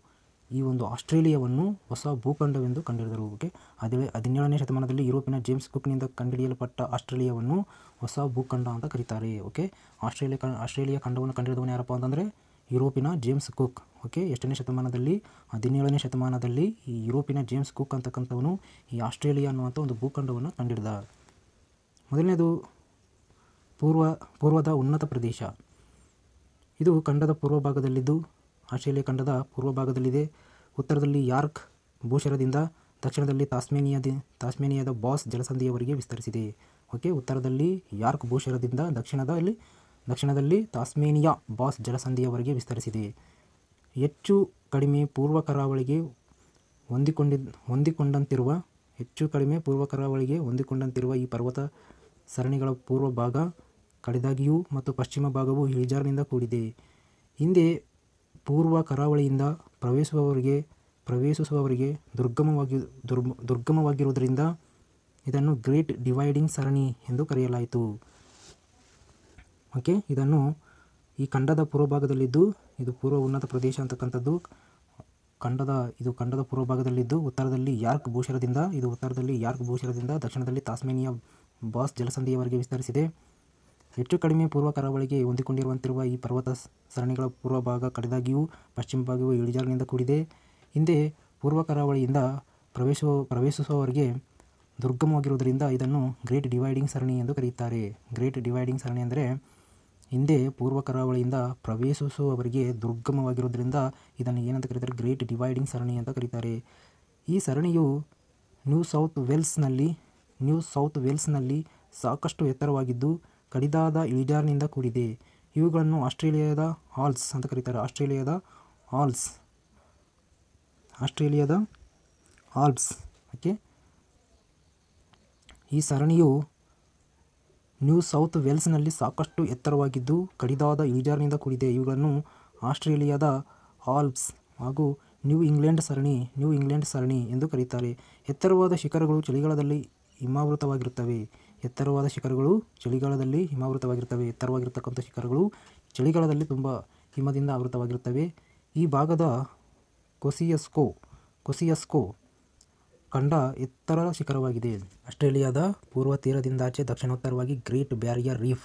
ಈ ಒಂದು ಆಸ್ಟ್ರೇಲಿಯಾವನ್ನು ಹೊಸ ಭೂಖಂಡವೆಂದು ಕಂಡುಹಿಡಿದರು ಓಕೆ ಅದೇ ಹದಿನೇಳನೇ ಶತಮಾನದಲ್ಲಿ ಯುರೋಪಿನ ಜೇಮ್ಸ್ ಕುಕ್ನಿಂದ ಕಂಡುಹಿಡಿಯಲ್ಪಟ್ಟ ಆಸ್ಟ್ರೇಲಿಯಾವನ್ನು ಹೊಸ ಭೂಖಂಡ ಅಂತ ಕರೀತಾರೆ ಓಕೆ ಆಸ್ಟ್ರೇಲಿಯಾ ಆಸ್ಟ್ರೇಲಿಯಾ ಖಂಡವನ್ನು ಕಂಡಿಡಿದವನು ಯಾರಪ್ಪ ಅಂತಂದರೆ ಯುರೋಪಿನ ಜೇಮ್ಸ್ ಕುಕ್ ಓಕೆ ಎಷ್ಟನೇ ಶತಮಾನದಲ್ಲಿ ಹದಿನೇಳನೇ ಶತಮಾನದಲ್ಲಿ ಈ ಯುರೋಪಿನ ಜೇಮ್ಸ್ ಕುಕ್ ಅಂತಕ್ಕಂಥವನು ಈ ಆಸ್ಟ್ರೇಲಿಯಾ ಅನ್ನುವಂಥ ಒಂದು ಭೂಖಂಡವನ್ನು ಕಂಡಿಡ್ದ ಮೊದಲನೇದು ಪೂರ್ವ ಪೂರ್ವದ ಉನ್ನತ ಪ್ರದೇಶ ಇದು ಖಂಡದ ಪೂರ್ವ ಭಾಗದಲ್ಲಿದ್ದು ಆಸ್ಟ್ರೇಲಿಯಾ ಖಂಡದ ಪೂರ್ವ ಭಾಗದಲ್ಲಿದೆ ಉತ್ತರದಲ್ಲಿ ಯಾರ್ಕ್ ಭೂಷರದಿಂದ ದಕ್ಷಿಣದಲ್ಲಿ ತಾಸ್ಮೇನಿಯಾದ ತಾಸ್ಮೇನಿಯಾದ ಬಾಸ್ ಜಲಸಂಧಿಯವರೆಗೆ ವಿಸ್ತರಿಸಿದೆ ಓಕೆ ಉತ್ತರದಲ್ಲಿ ಯಾರ್ಕ್ ಭೂಶರದಿಂದ ದಕ್ಷಿಣದಲ್ಲಿ ದಕ್ಷಿಣದಲ್ಲಿ ತಾಸ್ಮೇನಿಯಾ ಬಾಸ್ ಜಲಸಂಧಿಯವರೆಗೆ ವಿಸ್ತರಿಸಿದೆ ಹೆಚ್ಚು ಕಡಿಮೆ ಪೂರ್ವ ಕರಾವಳಿಗೆ ಹೊಂದಿಕೊಂಡಿ ಹೊಂದಿಕೊಂಡಂತಿರುವ ಹೆಚ್ಚು ಕಡಿಮೆ ಪೂರ್ವ ಕರಾವಳಿಗೆ ಹೊಂದಿಕೊಂಡಂತಿರುವ ಈ ಪರ್ವತ ಸರಣಿಗಳ ಪೂರ್ವ ಭಾಗ ಕಡಿದಾಗಿಯೂ ಮತ್ತು ಪಶ್ಚಿಮ ಭಾಗವು ಇಳಿಜಾರಿನಿಂದ ಕೂಡಿದೆ ಹಿಂದೆ ಪೂರ್ವ ಕರಾವಳಿಯಿಂದ ಪ್ರವೇಶಿಸುವವರಿಗೆ ಪ್ರವೇಶಿಸುವವರಿಗೆ ದುರ್ಗಮವಾಗಿ ದುರ್ಮ ದುರ್ಗಮವಾಗಿರುವುದರಿಂದ ಇದನ್ನು ಗ್ರೇಟ್ ಡಿವೈಡಿಂಗ್ ಸರಣಿ ಎಂದು ಕರೆಯಲಾಯಿತು ಓಕೆ ಇದನ್ನು ಈ ಖಂಡದ ಪೂರ್ವಭಾಗದಲ್ಲಿದ್ದು ಇದು ಪೂರ್ವ ಉನ್ನತ ಪ್ರದೇಶ ಅಂತಕ್ಕಂಥದ್ದು ಖಂಡದ ಇದು ಖಂಡದ ಭಾಗದಲ್ಲಿದ್ದು ಉತ್ತರದಲ್ಲಿ ಯಾರ್ಕ್ ಭೂಷರದಿಂದ ಇದು ಉತ್ತರದಲ್ಲಿ ಯಾರ್ಕ್ ಭೂಷರದಿಂದ ದಕ್ಷಿಣದಲ್ಲಿ ತಾಸ್ಮೇನಿಯಾ ಬಾಸ್ ಜಲಸಂಧಿಯವರೆಗೆ ವಿಸ್ತರಿಸಿದೆ ಹೆಚ್ಚು ಕಡಿಮೆ ಪೂರ್ವ ಕರಾವಳಿಗೆ ಹೊಂದಿಕೊಂಡಿರುವಂತಿರುವ ಈ ಪರ್ವತ ಸರಣಿಗಳ ಪೂರ್ವ ಭಾಗ ಕಡೆದಾಗಿಯೂ ಪಶ್ಚಿಮ ಭಾಗವು ಇಳಿಜಾರಿನಿಂದ ಕೂಡಿದೆ ಹಿಂದೆ ಪೂರ್ವ ಕರಾವಳಿಯಿಂದ ಪ್ರವೇಶ ಪ್ರವೇಶಿಸುವವರಿಗೆ ದುರ್ಗಮವಾಗಿರುವುದರಿಂದ ಇದನ್ನು ಗ್ರೇಟ್ ಡಿವೈಡಿಂಗ್ ಸರಣಿ ಎಂದು ಕರೆಯುತ್ತಾರೆ ಗ್ರೇಟ್ ಡಿವೈಡಿಂಗ್ ಸರಣಿ ಅಂದರೆ ಹಿಂದೆ ಪೂರ್ವ ಕರಾವಳಿಯಿಂದ ಪ್ರವೇಶಿಸುವವರಿಗೆ ದುರ್ಗಮವಾಗಿರುವುದರಿಂದ ಇದನ್ನು ಏನಂತ ಕರೀತಾರೆ ಗ್ರೇಟ್ ಡಿವೈಡಿಂಗ್ ಸರಣಿ ಅಂತ ಕರೀತಾರೆ ಈ ಸರಣಿಯು ನ್ಯೂ ಸೌತ್ ವೆಲ್ಸ್ನಲ್ಲಿ ನ್ಯೂ ಸೌತ್ ವೆಲ್ಸ್ನಲ್ಲಿ ಸಾಕಷ್ಟು ಎತ್ತರವಾಗಿದ್ದು ಕಡಿದಾದ ಇಳಿಜಾರಿನಿಂದ ಕೂಡಿದೆ ಇವುಗಳನ್ನು ಆಸ್ಟ್ರೇಲಿಯಾದ ಹಾಲ್ಸ್ ಅಂತ ಕರೀತಾರೆ ಆಸ್ಟ್ರೇಲಿಯಾದ ಹಾಲ್ಸ್ ಆಸ್ಟ್ರೇಲಿಯಾದ ಹಾಲ್ಸ್ ಓಕೆ ಈ ಸರಣಿಯು ನ್ಯೂ ಸೌತ್ ವೇಲ್ಸ್ನಲ್ಲಿ ಸಾಕಷ್ಟು ಎತ್ತರವಾಗಿದ್ದು ಕಡಿದಾದ ಇಳಿಜಾರಿನಿಂದ ಕೂಡಿದೆ ಇವುಗಳನ್ನು ಆಸ್ಟ್ರೇಲಿಯಾದ ಆಲ್ಪ್ಸ್ ಹಾಗೂ ನ್ಯೂ ಇಂಗ್ಲೆಂಡ್ ಸರಣಿ ನ್ಯೂ ಇಂಗ್ಲೆಂಡ್ ಸರಣಿ ಎಂದು ಕರೆಯುತ್ತಾರೆ ಎತ್ತರವಾದ ಶಿಖರಗಳು ಚಳಿಗಾಲದಲ್ಲಿ ಹಿಮಾವೃತವಾಗಿರುತ್ತವೆ ಎತ್ತರವಾದ ಶಿಖರಗಳು ಚಳಿಗಾಲದಲ್ಲಿ ಹಿಮಾವೃತವಾಗಿರುತ್ತವೆ ಎತ್ತರವಾಗಿರ್ತಕ್ಕಂಥ ಶಿಖರಗಳು ಚಳಿಗಾಲದಲ್ಲಿ ತುಂಬ ಹಿಮದಿಂದ ಆವೃತವಾಗಿರುತ್ತವೆ ಈ ಭಾಗದ ಕೊಸಿಯಸ್ಕೋ ಕೊಸಿಯಸ್ಕೋ ಖಂಡ ಎತ್ತರದ ಶಿಖರವಾಗಿದೆ ಆಸ್ಟ್ರೇಲಿಯಾದ ಪೂರ್ವ ತೀರದಿಂದಾಚೆ ದಕ್ಷಿಣೋತ್ತರವಾಗಿ ಗ್ರೇಟ್ ಬ್ಯಾರಿಯರ್ ರೀಫ್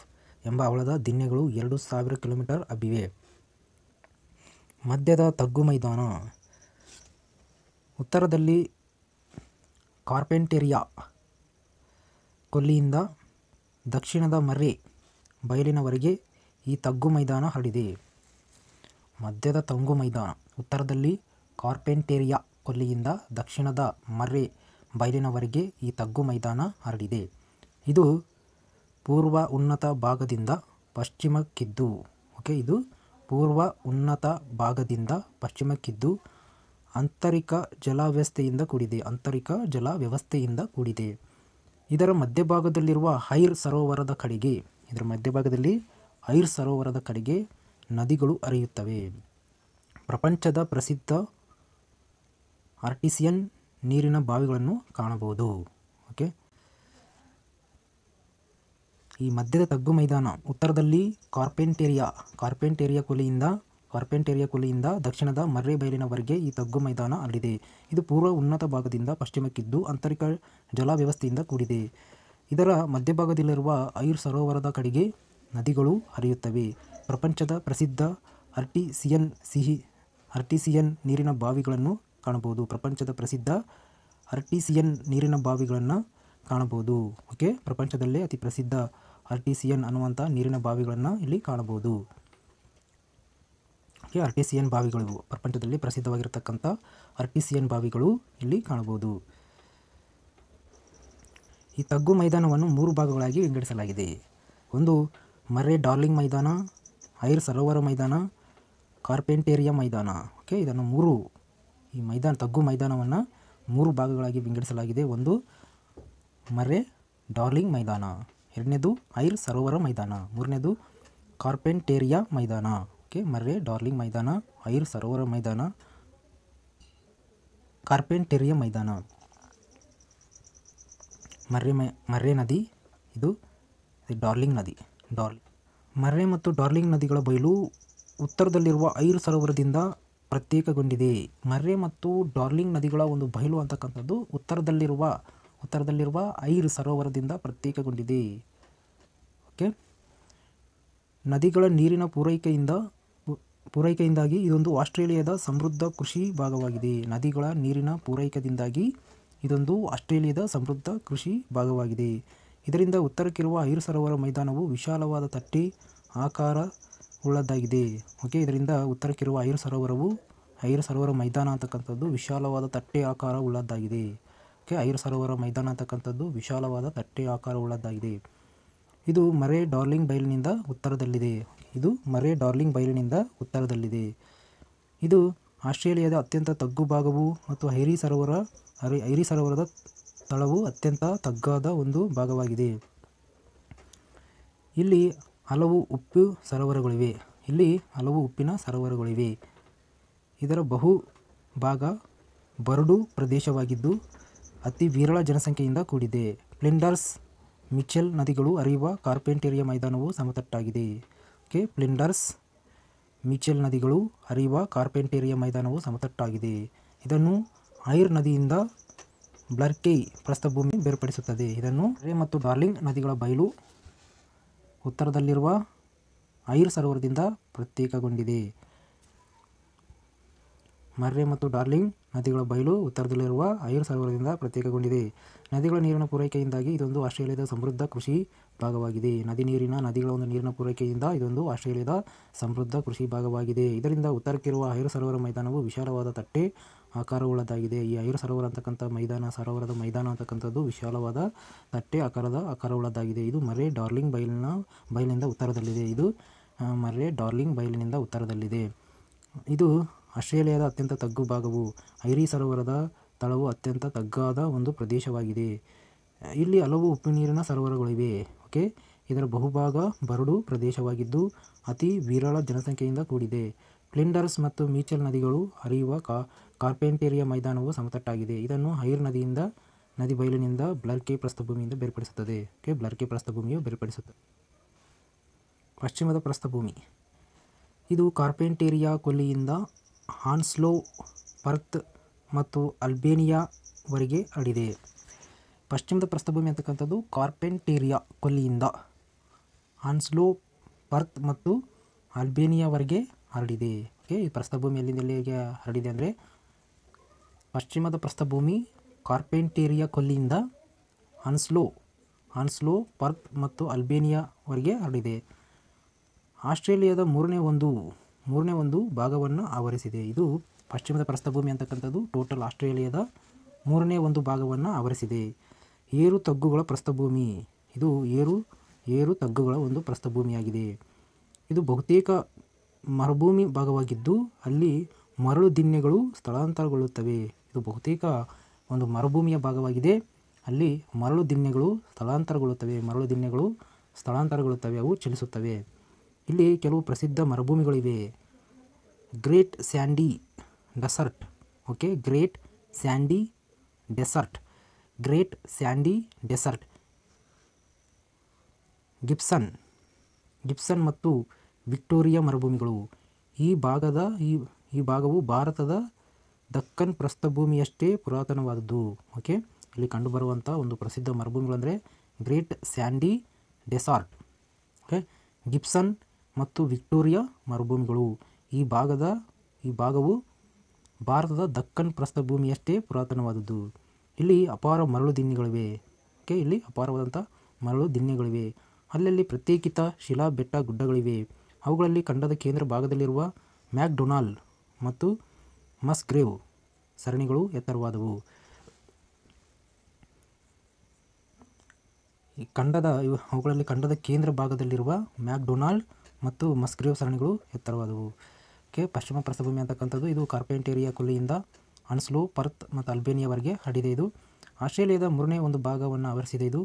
ಎಂಬ ಅವಳದ ದಿನ್ನೆಗಳು ಎರಡು ಸಾವಿರ ಕಿಲೋಮೀಟರ್ ಅಬ್ಬಿವೆ ಮಧ್ಯದ ತಗ್ಗು ಮೈದಾನ ಉತ್ತರದಲ್ಲಿ ಕಾರ್ಪೆಂಟೇರಿಯಾ ಕೊಲ್ಲಿಯಿಂದ ದಕ್ಷಿಣದ ಮರ್ರೆ ಬಯಲಿನವರೆಗೆ ಈ ತಗ್ಗು ಮೈದಾನ ಹರಡಿದೆ ಮಧ್ಯದ ತಂಗು ಮೈದಾನ ಉತ್ತರದಲ್ಲಿ ಕಾರ್ಪೆಂಟೇರಿಯಾ ಕೊಲ್ಲಿಯಿಂದ ದಕ್ಷಿಣದ ಮರ್ರೆ ಬಯಲಿನವರೆಗೆ ಈ ತಗ್ಗು ಮೈದಾನ ಹರಡಿದೆ ಇದು ಪೂರ್ವ ಉನ್ನತ ಭಾಗದಿಂದ ಪಶ್ಚಿಮಕ್ಕಿದ್ದು ಓಕೆ ಇದು ಪೂರ್ವ ಉನ್ನತ ಭಾಗದಿಂದ ಪಶ್ಚಿಮಕ್ಕಿದ್ದು ಆಂತರಿಕ ಜಲ ಕೂಡಿದೆ ಆಂತರಿಕ ಜಲ ವ್ಯವಸ್ಥೆಯಿಂದ ಕೂಡಿದೆ ಇದರ ಮಧ್ಯಭಾಗದಲ್ಲಿರುವ ಹೈರ್ ಸರೋವರದ ಕಡೆಗೆ ಇದರ ಮಧ್ಯಭಾಗದಲ್ಲಿ ಹೈರ್ ಸರೋವರದ ಕಡೆಗೆ ನದಿಗಳು ಹರಿಯುತ್ತವೆ ಪ್ರಪಂಚದ ಪ್ರಸಿದ್ಧ ಆರ್ಟಿಸಿಯನ್ ನೀರಿನ ಬಾವಿಗಳನ್ನು ಕಾಣಬಹುದು ಓಕೆ ಈ ಮಧ್ಯದ ತಗ್ಗು ಮೈದಾನ ಉತ್ತರದಲ್ಲಿ ಕಾರ್ಪೆಂಟೇರಿಯಾ ಕಾರ್ಪೆಂಟೇರಿಯಾ ಕೊಲೆಯಿಂದ ಕಾರ್ಪೆಂಟೇರಿಯಾ ಕೊಲೆಯಿಂದ ದಕ್ಷಿಣದ ಮರ್ರೆ ಈ ತಗ್ಗು ಮೈದಾನ ಅಲ್ಲಿದೆ ಇದು ಪೂರ್ವ ಉನ್ನತ ಭಾಗದಿಂದ ಪಶ್ಚಿಮಕ್ಕಿದ್ದು ಆಂತರಿಕ ಜಲ ವ್ಯವಸ್ಥೆಯಿಂದ ಕೂಡಿದೆ ಇದರ ಮಧ್ಯಭಾಗದಲ್ಲಿರುವ ಐರ್ ಸರೋವರದ ಕಡೆಗೆ ನದಿಗಳು ಹರಿಯುತ್ತವೆ ಪ್ರಪಂಚದ ಪ್ರಸಿದ್ಧ ಆರ್ಟಿಸಿಯನ್ ಸಿಹಿ ಆರ್ಟಿಸಿಯನ್ ನೀರಿನ ಬಾವಿಗಳನ್ನು ಕಾಣಬಹುದು ಪ್ರಪಂಚದ ಪ್ರಸಿದ್ಧ ಆರ್ಟಿಸಿಯನ್ ನೀರಿನ ಬಾವಿಗಳನ್ನು ಕಾಣಬಹುದು ಓಕೆ ಪ್ರಪಂಚದಲ್ಲೇ ಅತಿ ಪ್ರಸಿದ್ಧ ಆರ್ಟಿಸಿಯನ್ ಅನ್ನುವಂಥ ನೀರಿನ ಬಾವಿಗಳನ್ನು ಇಲ್ಲಿ ಕಾಣಬಹುದು ಓಕೆ ಆರ್ಟಿಸಿಯನ್ ಬಾವಿಗಳು ಪ್ರಪಂಚದಲ್ಲಿ ಪ್ರಸಿದ್ಧವಾಗಿರ್ತಕ್ಕಂಥ ಆರ್ಟಿಸಿಯನ್ ಬಾವಿಗಳು ಇಲ್ಲಿ ಕಾಣಬಹುದು ಈ ತಗ್ಗು ಮೈದಾನವನ್ನು ಮೂರು ಭಾಗಗಳಾಗಿ ವಿಂಗಡಿಸಲಾಗಿದೆ ಒಂದು ಮರೆ ಡಾರ್ಲಿಂಗ್ ಮೈದಾನ ಐರ್ ಸರೋವರ ಮೈದಾನ ಕಾರ್ಪೆಂಟೇರಿಯಾ ಮೈದಾನ ಓಕೆ ಇದನ್ನು ಮೂರು ಈ ಮೈದಾನ ತಗ್ಗು ಮೈದಾನವನ್ನು ಮೂರು ಭಾಗಗಳಾಗಿ ವಿಂಗಡಿಸಲಾಗಿದೆ ಒಂದು ಮರೆ ಡಾರ್ಲಿಂಗ್ ಮೈದಾನ ಎರಡನೇದು ಐರ್ ಸರೋವರ ಮೈದಾನ ಮೂರನೇದು ಕಾರ್ಪೆಂಟೇರಿಯಾ ಮೈದಾನ ಓಕೆ ಮರ್ರೆ ಡಾರ್ಲಿಂಗ್ ಮೈದಾನ ಐರ್ ಸರೋವರ ಮೈದಾನ ಕಾರ್ಪೆಂಟೇರಿಯಾ ಮೈದಾನ ಮರ್ರೆ ಮೈ ಮರ್ರೆ ನದಿ ಇದು ಡಾರ್ಲಿಂಗ್ ನದಿ ಡಾರ್ಲಿಂಗ್ ಮರ್ರೆ ಮತ್ತು ಡಾರ್ಲಿಂಗ್ ನದಿಗಳ ಬಯಲು ಉತ್ತರದಲ್ಲಿರುವ ಐರು ಸರೋವರದಿಂದ ಪ್ರತ್ಯೇಕಗೊಂಡಿದೆ ಮರ್ರೆ ಮತ್ತು ಡಾರ್ಲಿಂಗ್ ನದಿಗಳ ಒಂದು ಬಯಲು ಅಂತಕ್ಕಂಥದ್ದು ಉತ್ತರದಲ್ಲಿರುವ ಉತ್ತರದಲ್ಲಿರುವ ಐರ್ ಸರೋವರದಿಂದ ಪ್ರತ್ಯೇಕಗೊಂಡಿದೆ ಓಕೆ ನದಿಗಳ ನೀರಿನ ಪೂರೈಕೆಯಿಂದ ಪೂರೈಕೆಯಿಂದಾಗಿ ಇದೊಂದು ಆಸ್ಟ್ರೇಲಿಯಾದ ಸಮೃದ್ಧ ಕೃಷಿ ಭಾಗವಾಗಿದೆ ನದಿಗಳ ನೀರಿನ ಪೂರೈಕೆಯಿಂದಾಗಿ ಇದೊಂದು ಆಸ್ಟ್ರೇಲಿಯಾದ ಸಮೃದ್ಧ ಕೃಷಿ ಭಾಗವಾಗಿದೆ ಇದರಿಂದ ಉತ್ತರಕ್ಕಿರುವ ಐರ್ ಸರೋವರ ಮೈದಾನವು ವಿಶಾಲವಾದ ತಟ್ಟೆ ಆಕಾರ ಉಳ್ಳದ್ದಾಗಿದೆ ಓಕೆ ಇದರಿಂದ ಉತ್ತರಕ್ಕಿರುವ ಐರ ಸರೋವರವು ಐರ್ ಸರೋವರ ಮೈದಾನ ಅಂತಕ್ಕಂಥದ್ದು ವಿಶಾಲವಾದ ತಟ್ಟೆ ಆಕಾರ ಉಳ್ಳದ್ದಾಗಿದೆ ಓಕೆ ಐರ್ ಸರೋವರ ಮೈದಾನ ಅಂತಕ್ಕಂಥದ್ದು ವಿಶಾಲವಾದ ತಟ್ಟೆ ಆಕಾರ ಉಳ್ಳದ್ದಾಗಿದೆ ಇದು ಮರೆ ಡಾರ್ಲಿಂಗ್ ಬೈಲಿನಿಂದ ಉತ್ತರದಲ್ಲಿದೆ ಇದು ಮರೆ ಡಾರ್ಲಿಂಗ್ ಬೈಲಿನಿಂದ ಉತ್ತರದಲ್ಲಿದೆ ಇದು ಆಸ್ಟ್ರೇಲಿಯಾದ ಅತ್ಯಂತ ತಗ್ಗು ಭಾಗವು ಮತ್ತು ಐರಿ ಸರೋವರ ಐರಿ ಸರೋವರದ ತಳವು ಅತ್ಯಂತ ತಗ್ಗಾದ ಒಂದು ಭಾಗವಾಗಿದೆ ಇಲ್ಲಿ ಹಲವು ಉಪ್ಪು ಸರೋವರಗಳಿವೆ ಇಲ್ಲಿ ಹಲವು ಉಪ್ಪಿನ ಸರೋವರಗಳಿವೆ ಇದರ ಬಹು ಭಾಗ ಬರಡು ಪ್ರದೇಶವಾಗಿದ್ದು ಅತಿ ವಿರಳ ಜನಸಂಖ್ಯೆಯಿಂದ ಕೂಡಿದೆ ಪ್ಲಿಂಡರ್ಸ್ ಮಿಚೆಲ್ ನದಿಗಳು ಅರಿಯುವ ಕಾರ್ಪೆಂಟೇರಿಯಾ ಮೈದಾನವು ಸಮತಟ್ಟಾಗಿದೆ ಓಕೆ ಪ್ಲಿಂಡರ್ಸ್ ಮಿಚೆಲ್ ನದಿಗಳು ಅರಿಯುವ ಕಾರ್ಪೆಂಟೇರಿಯಾ ಮೈದಾನವು ಸಮತಟ್ಟಾಗಿದೆ ಇದನ್ನು ಐರ್ ನದಿಯಿಂದ ಬ್ಲರ್ಕೈ ಪ್ರಸ್ಥಭೂಮಿ ಬೇರ್ಪಡಿಸುತ್ತದೆ ಇದನ್ನು ಮತ್ತು ಡಾರ್ಲಿಂಗ್ ನದಿಗಳ ಬಯಲು ಉತ್ತರದಲ್ಲಿರುವ ಐರ್ ಸರೋವರದಿಂದ ಪ್ರತ್ಯೇಕಗೊಂಡಿದೆ ಮರ್ರೆ ಮತ್ತು ಡಾರ್ಲಿಂಗ್ ನದಿಗಳ ಬಯಲು ಉತ್ತರದಲ್ಲಿರುವ ಐರ್ ಸರೋವರದಿಂದ ಪ್ರತ್ಯೇಕಗೊಂಡಿದೆ ನದಿಗಳ ನೀರಿನ ಪೂರೈಕೆಯಿಂದಾಗಿ ಇದೊಂದು ಆಸ್ಟ್ರೇಲಿಯಾದ ಸಮೃದ್ಧ ಕೃಷಿ ಭಾಗವಾಗಿದೆ ನದಿ ನೀರಿನ ನದಿಗಳ ಒಂದು ನೀರಿನ ಪೂರೈಕೆಯಿಂದ ಇದೊಂದು ಆಸ್ಟ್ರೇಲಿಯಾದ ಸಮೃದ್ಧ ಕೃಷಿ ಭಾಗವಾಗಿದೆ ಇದರಿಂದ ಉತ್ತರಕ್ಕಿರುವ ಐರ್ ಸರೋವರ ಮೈದಾನವು ವಿಶಾಲವಾದ ತಟ್ಟೆ ಆಕಾರವುಳ್ಳದಾಗಿದೆ ಈ ಐರ ಸರೋವರ ಅಂತಕ್ಕಂಥ ಮೈದಾನ ಸರೋವರದ ಮೈದಾನ ಅಂತಕ್ಕಂಥದ್ದು ವಿಶಾಲವಾದ ತಟ್ಟೆ ಆಕಾರದ ಆಕಾರವುಳ್ಳದಾಗಿದೆ ಇದು ಮರೆ ಡಾರ್ಲಿಂಗ್ ಬೈಲಿನ ಬಯಲಿನಿಂದ ಉತ್ತರದಲ್ಲಿದೆ ಇದು ಮರೆ ಡಾರ್ಲಿಂಗ್ ಬಯಲಿನಿಂದ ಉತ್ತರದಲ್ಲಿದೆ ಇದು ಆಸ್ಟ್ರೇಲಿಯಾದ ಅತ್ಯಂತ ತಗ್ಗು ಭಾಗವು ಐರಿ ಸರೋವರದ ತಳವು ಅತ್ಯಂತ ತಗ್ಗಾದ ಒಂದು ಪ್ರದೇಶವಾಗಿದೆ ಇಲ್ಲಿ ಹಲವು ಉಪ್ಪು ನೀರಿನ ಸರೋವರಗಳಿವೆ ಓಕೆ ಇದರ ಬಹುಭಾಗ ಬರಡು ಪ್ರದೇಶವಾಗಿದ್ದು ಅತಿ ವಿರಳ ಜನಸಂಖ್ಯೆಯಿಂದ ಕೂಡಿದೆ ಫ್ಲಿಂಡರ್ಸ್ ಮತ್ತು ಮೀಚಲ್ ನದಿಗಳು ಹರಿಯುವ ಕಾ ಕಾರ್ಪೆಂಟೇರಿಯಾ ಮೈದಾನವು ಸಮತಟ್ಟಾಗಿದೆ ಇದನ್ನು ಹೈರ್ ನದಿಯಿಂದ ನದಿ ಬಯಲಿನಿಂದ ಬ್ಲರ್ಕೆ ಪ್ರಸ್ಥಭೂಮಿಯಿಂದ ಬೇರ್ಪಡಿಸುತ್ತದೆ ಓಕೆ ಬ್ಲರ್ಕೆ ಪ್ರಸ್ಥಭೂಮಿಯು ಬೇರ್ಪಡಿಸುತ್ತದೆ ಪಶ್ಚಿಮದ ಪ್ರಸ್ಥಭೂಮಿ ಇದು ಕಾರ್ಪೆಂಟೇರಿಯಾ ಕೊಲ್ಲಿಯಿಂದ ಹಾನ್ಸ್ಲೋ ಪರ್ತ್ ಮತ್ತು ಅಲ್ಬೇನಿಯಾವರೆಗೆ ಹರಡಿದೆ ಪಶ್ಚಿಮದ ಪ್ರಸ್ಥಭೂಮಿ ಅಂತಕ್ಕಂಥದ್ದು ಕಾರ್ಪೆಂಟೇರಿಯಾ ಕೊಲ್ಲಿಯಿಂದ ಹಾನ್ಸ್ಲೋ ಪರ್ತ್ ಮತ್ತು ಅಲ್ಬೇನಿಯಾವರೆಗೆ ಹರಡಿದೆ ಓಕೆ ಈ ಪ್ರಸ್ಥಭೂಮಿ ಎಲ್ಲಿಂದ ಎಲ್ಲಿಗೆ ಹರಡಿದೆ ಅಂದರೆ ಪಶ್ಚಿಮದ ಪ್ರಸ್ಥಭೂಮಿ ಕಾರ್ಪೆಂಟೇರಿಯಾ ಕೊಲ್ಲಿಯಿಂದ ಅನ್ಸ್ಲೋ ಆನ್ಸ್ಲೋ ಪರ್ತ್ ಮತ್ತು ಅಲ್ಬೇನಿಯಾವರೆಗೆ ಹರಡಿದೆ ಆಸ್ಟ್ರೇಲಿಯಾದ ಮೂರನೇ ಒಂದು ಮೂರನೇ ಒಂದು ಭಾಗವನ್ನು ಆವರಿಸಿದೆ ಇದು ಪಶ್ಚಿಮದ ಪ್ರಸ್ಥಭೂಮಿ ಅಂತಕ್ಕಂಥದ್ದು ಟೋಟಲ್ ಆಸ್ಟ್ರೇಲಿಯಾದ ಮೂರನೇ ಒಂದು ಭಾಗವನ್ನು ಆವರಿಸಿದೆ ಏರು ತಗ್ಗುಗಳ ಪ್ರಸ್ಥಭೂಮಿ ಇದು ಏರು ಏರು ತಗ್ಗುಗಳ ಒಂದು ಪ್ರಸ್ಥಭೂಮಿಯಾಗಿದೆ ಇದು ಬಹುತೇಕ ಮರುಭೂಮಿ ಭಾಗವಾಗಿದ್ದು ಅಲ್ಲಿ ಮರಳು ದಿಣ್ಣೆಗಳು ಸ್ಥಳಾಂತರಗೊಳ್ಳುತ್ತವೆ ಇದು ಬಹುತೇಕ ಒಂದು ಮರುಭೂಮಿಯ ಭಾಗವಾಗಿದೆ ಅಲ್ಲಿ ಮರಳು ದಿಣ್ಣೆಗಳು ಸ್ಥಳಾಂತರಗೊಳ್ಳುತ್ತವೆ ಮರಳು ದಿಣ್ಣೆಗಳು ಸ್ಥಳಾಂತರಗೊಳ್ಳುತ್ತವೆ ಅವು ಚಲಿಸುತ್ತವೆ ಇಲ್ಲಿ ಕೆಲವು ಪ್ರಸಿದ್ಧ ಮರುಭೂಮಿಗಳಿವೆ Great Sandy Desert okay Great Sandy Desert Great Sandy Desert Gibson Gibson ಮತ್ತು ವಿಕ್ಟೋರಿಯಾ ಮರುಭೂಮಿಗಳು ಈ ಭಾಗದ ಈ ಈ ಭಾಗವು ಭಾರತದ ದಕ್ಕನ್ ಪ್ರಸ್ಥಭೂಮಿಯಷ್ಟೇ ಪುರಾತನವಾದದ್ದು ಓಕೆ ಇಲ್ಲಿ ಕಂಡುಬರುವಂಥ ಒಂದು ಪ್ರಸಿದ್ಧ ಮರುಭೂಮಿಗಳಂದರೆ Great Sandy Desert okay Gibson ಮತ್ತು ವಿಕ್ಟೋರಿಯಾ ಮರುಭೂಮಿಗಳು ಈ ಭಾಗದ ಈ ಭಾಗವು ಭಾರತದ ದಕ್ಕನ್ ಪ್ರಸ್ಥಭೂಮಿಯಷ್ಟೇ ಪುರಾತನವಾದದ್ದು ಇಲ್ಲಿ ಅಪಾರ ಮರಳು ದಿನ್ನಿಗಳಿವೆ ಓಕೆ ಇಲ್ಲಿ ಅಪಾರವಾದಂಥ ಮರಳು ದಿನ್ನೆಗಳಿವೆ ಅಲ್ಲಲ್ಲಿ ಪ್ರತ್ಯೇಕಿತ ಶಿಲಾ ಬೆಟ್ಟ ಗುಡ್ಡಗಳಿವೆ ಅವುಗಳಲ್ಲಿ ಖಂಡದ ಕೇಂದ್ರ ಭಾಗದಲ್ಲಿರುವ ಮ್ಯಾಕ್ಡೊನಾಲ್ಡ್ ಮತ್ತು ಮಸ್ಗ್ರೇವ್ ಸರಣಿಗಳು ಎತ್ತರವಾದವು ಈ ಖಂಡದ ಅವುಗಳಲ್ಲಿ ಖಂಡದ ಕೇಂದ್ರ ಭಾಗದಲ್ಲಿರುವ ಮ್ಯಾಕ್ಡೊನಾಲ್ಡ್ ಮತ್ತು ಮಸ್ಗ್ರೇವ್ ಸರಣಿಗಳು ಎತ್ತರವಾದವು ಕೆ ಪಶ್ಚಿಮ ಪ್ರಸ್ಥಭೂಮಿ ಅಂತಕ್ಕಂಥದ್ದು ಇದು ಕಾರ್ಪೆಂಟೇರಿಯಾ ಕೊಲ್ಲಿಯಿಂದ ಅನ್ಸ್ಲೋ ಪರ್ತ್ ಮತ್ತು ಅಲ್ಬೇನಿಯಾವರೆಗೆ ಹಡಿದೆ ಇದು ಆಸ್ಟ್ರೇಲಿಯಾದ ಮೂರನೇ ಒಂದು ಭಾಗವನ್ನು ಆವರಿಸಿದೆ ಇದು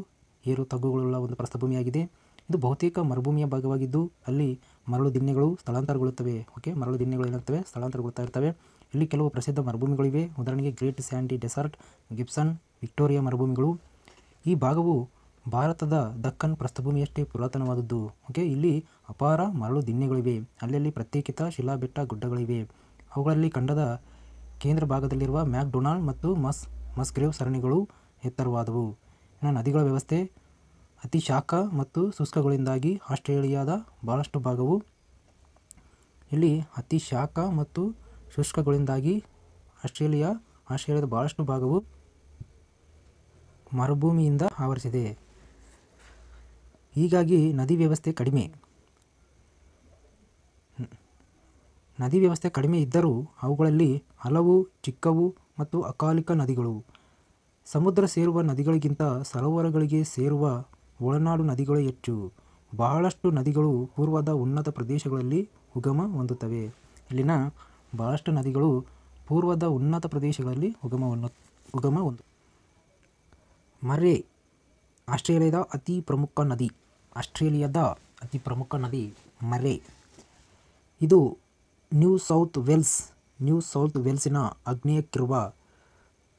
ಏರು ತಗ್ಗುಗಳುಳ್ಳ ಒಂದು ಪ್ರಸ್ಥಭೂಮಿಯಾಗಿದೆ ಇದು ಬಹುತೇಕ ಮರುಭೂಮಿಯ ಭಾಗವಾಗಿದ್ದು ಅಲ್ಲಿ ಮರಳು ದಿನ್ನೆಗಳು ಸ್ಥಳಾಂತರಗೊಳ್ಳುತ್ತವೆ ಓಕೆ ಮರಳು ದಿನ್ನೆಗಳು ಏನಾಗ್ತವೆ ಸ್ಥಳಾಂತರಗೊಳ್ತಾ ಇರ್ತವೆ ಇಲ್ಲಿ ಕೆಲವು ಪ್ರಸಿದ್ಧ ಮರುಭೂಮಿಗಳಿವೆ ಉದಾಹರಣೆಗೆ Great Sandy Desert Gibson Victoria ಮರುಭೂಮಿಗಳು ಈ ಭಾಗವು ಭಾರತದ ದಕ್ಕನ್ ಪ್ರಸ್ಥಭೂಮಿಯಷ್ಟೇ ಪುರಾತನವಾದದ್ದು ಓಕೆ ಇಲ್ಲಿ ಅಪಾರ ಮರಳು ದಿನ್ನೆಗಳಿವೆ ಅಲ್ಲಲ್ಲಿ ಪ್ರತ್ಯೇಕಿತ ಶಿಲಾ ಬೆಟ್ಟ ಗುಡ್ಡಗಳಿವೆ ಅವುಗಳಲ್ಲಿ ಕಂಡದ ಕೇಂದ್ರ ಭಾಗದಲ್ಲಿರುವ ಮ್ಯಾಕ್ಡೊನಾಲ್ಡ್ ಮತ್ತು ಮಸ್ ಮಸ್ಗ್ರೇವ್ ಸರಣಿಗಳು ಎತ್ತರವಾದವು ಇನ್ನು ನದಿಗಳ ವ್ಯವಸ್ಥೆ ಅತಿ ಶಾಖ ಮತ್ತು ಶುಷ್ಕಗಳಿಂದಾಗಿ ಆಸ್ಟ್ರೇಲಿಯಾದ ಭಾಳಷ್ಟು ಭಾಗವು ಇಲ್ಲಿ ಅತಿ ಶಾಖ ಮತ್ತು ಶುಷ್ಕಗಳಿಂದಾಗಿ ಆಸ್ಟ್ರೇಲಿಯಾ ಆಸ್ಟ್ರೇಲಿಯಾದ ಭಾಳಷ್ಟು ಭಾಗವು ಮರುಭೂಮಿಯಿಂದ ಆವರಿಸಿದೆ ಹೀಗಾಗಿ ನದಿ ವ್ಯವಸ್ಥೆ ಕಡಿಮೆ ನದಿ ವ್ಯವಸ್ಥೆ ಕಡಿಮೆ ಇದ್ದರೂ ಅವುಗಳಲ್ಲಿ ಹಲವು ಚಿಕ್ಕವು ಮತ್ತು ಅಕಾಲಿಕ ನದಿಗಳು ಸಮುದ್ರ ಸೇರುವ ನದಿಗಳಿಗಿಂತ ಸರೋವರಗಳಿಗೆ ಸೇರುವ ಒಳನಾಡು ನದಿಗಳು ಹೆಚ್ಚು ಬಹಳಷ್ಟು ನದಿಗಳು ಪೂರ್ವದ ಉನ್ನತ ಪ್ರದೇಶಗಳಲ್ಲಿ ಉಗಮ ಹೊಂದುತ್ತವೆ ಇಲ್ಲಿನ ಬಹಳಷ್ಟು ನದಿಗಳು ಪೂರ್ವದ ಉನ್ನತ ಪ್ರದೇಶಗಳಲ್ಲಿ ಉಗಮವನ್ನು ಉಗಮ ಹೊಂದು ಮರೆ ಆಸ್ಟ್ರೇಲಿಯಾದ ಅತಿ ಪ್ರಮುಖ ನದಿ ಆಸ್ಟ್ರೇಲಿಯಾದ ಅತಿ ಪ್ರಮುಖ ನದಿ ಮರೆ ಇದು New South Wales New South ವೆಲ್ಸಿನ ಆಗ್ನೇಯಕ್ಕಿರುವ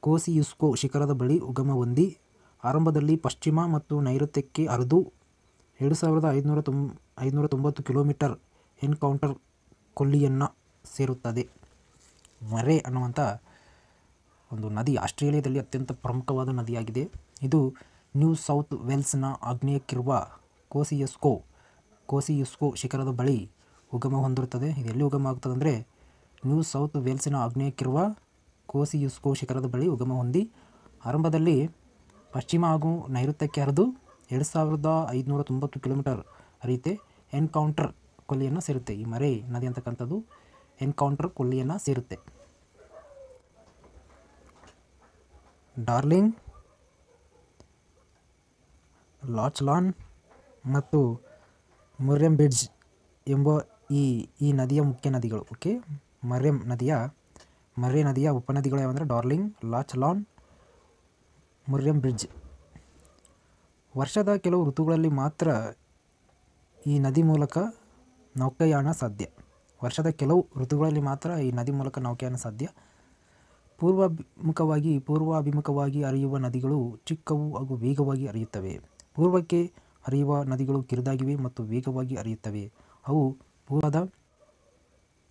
ಕೋಸಿಯುಸ್ಕೋ ಶಿಖರದ ಬಳಿ ಉಗಮ ಹೊಂದಿ ಆರಂಭದಲ್ಲಿ ಪಶ್ಚಿಮ ಮತ್ತು ನೈಋತ್ಯಕ್ಕೆ ಹರಿದು ಎರಡು ಸಾವಿರದ ಐದುನೂರ ತೊಂ ಐದುನೂರ ತೊಂಬತ್ತು ಕಿಲೋಮೀಟರ್ ಎನ್ಕೌಂಟರ್ ಕೊಲ್ಲಿಯನ್ನು ಸೇರುತ್ತದೆ ಮರೆ ಅನ್ನುವಂಥ ಒಂದು ನದಿ ಆಸ್ಟ್ರೇಲಿಯಾದಲ್ಲಿ ಅತ್ಯಂತ ಪ್ರಮುಖವಾದ ನದಿಯಾಗಿದೆ ಇದು ನ್ಯೂ ಸೌತ್ ವೆಲ್ಸ್ನ ಆಗ್ನೇಯಕ್ಕಿರುವ ಕೋಸಿಯಸ್ಕೋ ಕೋಸಿಯುಸ್ಕೋ ಶಿಖರದ ಬಳಿ ಉಗಮ ಹೊಂದಿರುತ್ತದೆ ಇದು ಎಲ್ಲಿ ಉಗಮ ಆಗ್ತದೆ ಅಂದರೆ ನ್ಯೂ ಸೌತ್ ವೇಲ್ಸಿನ ಆಗ್ನೇಯಕ್ಕಿರುವ ಕೋಸಿಯುಸ್ಕೋ ಶಿಖರದ ಬಳಿ ಉಗಮ ಹೊಂದಿ ಆರಂಭದಲ್ಲಿ ಪಶ್ಚಿಮ ಹಾಗೂ ನೈಋತ್ಯಕ್ಕೆ ಹರಿದು ಎರಡು ಸಾವಿರದ ಐದುನೂರ ತೊಂಬತ್ತು ಕಿಲೋಮೀಟರ್ ಹರಿಯುತ್ತೆ ಎನ್ಕೌಂಟರ್ ಕೊಲ್ಲಿಯನ್ನು ಸೇರುತ್ತೆ ಈ ಮರೆ ನದಿ ಅಂತಕ್ಕಂಥದ್ದು ಎನ್ಕೌಂಟರ್ ಕೊಲ್ಲಿಯನ್ನು ಸೇರುತ್ತೆ ಡಾರ್ಲಿಂಗ್ ಲಾಚ್ಲಾನ್ ಮತ್ತು ಮುರ್ರೆಂ ಬ್ರಿಡ್ಜ್ ಎಂಬ ಈ ಈ ನದಿಯ ಮುಖ್ಯ ನದಿಗಳು ಓಕೆ ಮರ್ಯಂ ನದಿಯ ಮರ್ರೆ ನದಿಯ ಉಪನದಿಗಳು ಯಾವಂದರೆ ಡಾರ್ಲಿಂಗ್ ಲಾಚ್ಲಾನ್ ಮುರ್ಯಂ ಬ್ರಿಡ್ಜ್ ವರ್ಷದ ಕೆಲವು ಋತುಗಳಲ್ಲಿ ಮಾತ್ರ ಈ ನದಿ ಮೂಲಕ ನೌಕಾಯಾನ ಸಾಧ್ಯ ವರ್ಷದ ಕೆಲವು ಋತುಗಳಲ್ಲಿ ಮಾತ್ರ ಈ ನದಿ ಮೂಲಕ ನೌಕಾಯಾನ ಸಾಧ್ಯ ಪೂರ್ವಾಭಿಮುಖವಾಗಿ ಪೂರ್ವಾಭಿಮುಖವಾಗಿ ಹರಿಯುವ ನದಿಗಳು ಚಿಕ್ಕವು ಹಾಗೂ ವೇಗವಾಗಿ ಹರಿಯುತ್ತವೆ ಪೂರ್ವಕ್ಕೆ ಹರಿಯುವ ನದಿಗಳು ಕಿರಿದಾಗಿವೆ ಮತ್ತು ವೇಗವಾಗಿ ಹರಿಯುತ್ತವೆ ಅವು ಪೂರ್ವದ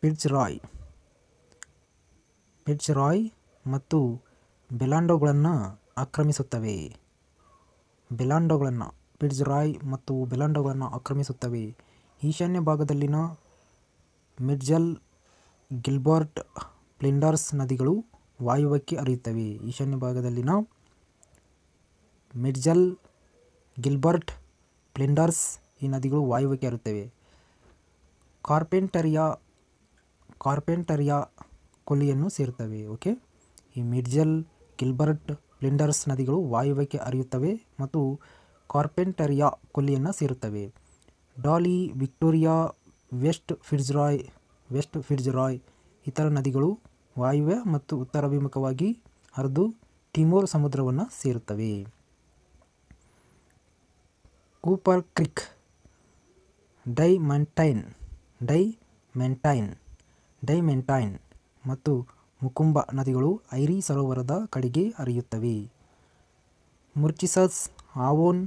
ಪಿಡ್ಜ್ ರಾಯ್ ಪಿಡ್ಜ್ ರಾಯ್ ಮತ್ತು ಬೆಲಾಂಡೋಗಳನ್ನು ಆಕ್ರಮಿಸುತ್ತವೆ ಬೆಲಾಂಡೋಗಳನ್ನು ರಾಯ್ ಮತ್ತು ಬೆಲಾಂಡೋಗಳನ್ನು ಆಕ್ರಮಿಸುತ್ತವೆ ಈಶಾನ್ಯ ಭಾಗದಲ್ಲಿನ ಮಿಡ್ಜಲ್ ಗಿಲ್ಬರ್ಟ್ ಪ್ಲಿಂಡರ್ಸ್ ನದಿಗಳು ವಾಯುವಕ್ಕೆ ಅರಿಯುತ್ತವೆ ಈಶಾನ್ಯ ಭಾಗದಲ್ಲಿನ ಮಿಡ್ಜಲ್ ಗಿಲ್ಬರ್ಟ್ ಪ್ಲಿಂಡರ್ಸ್ ಈ ನದಿಗಳು ವಾಯುವಕ್ಕೆ ಅರಿಯುತ್ತವೆ ಕಾರ್ಪೆಂಟರಿಯಾ ಕಾರ್ಪೆಂಟರಿಯಾ ಕೊಲ್ಲಿಯನ್ನು ಸೇರುತ್ತವೆ ಓಕೆ ಈ ಮಿಡ್ಜಲ್ ಗಿಲ್ಬರ್ಟ್ ಲಿಂಡರ್ಸ್ ನದಿಗಳು ವಾಯುವ್ಯಕ್ಕೆ ಹರಿಯುತ್ತವೆ ಮತ್ತು ಕಾರ್ಪೆಂಟರಿಯಾ ಕೊಲ್ಲಿಯನ್ನು ಸೇರುತ್ತವೆ Daly Victoria west Fitzroy west Fitzroy ಇತರ ನದಿಗಳು ವಾಯುವ್ಯ ಮತ್ತು ಉತ್ತರಾಭಿಮುಖವಾಗಿ ಹರಿದು ಟಿಮೋರ್ ಸಮುದ್ರವನ್ನು ಸೇರುತ್ತವೆ ಕೂಪರ್ ಕ್ರಿಕ್ ಡೈಮಂಟೈನ್ ಡೈಮೆಂಟೈನ್ ಡೈಮೆಂಟೈನ್ ಮತ್ತು ಮುಕುಂಬ ನದಿಗಳು ಐರಿ ಸರೋವರದ ಕಡೆಗೆ ಹರಿಯುತ್ತವೆ ಮುರ್ಚಿಸಸ್ ಆವೋನ್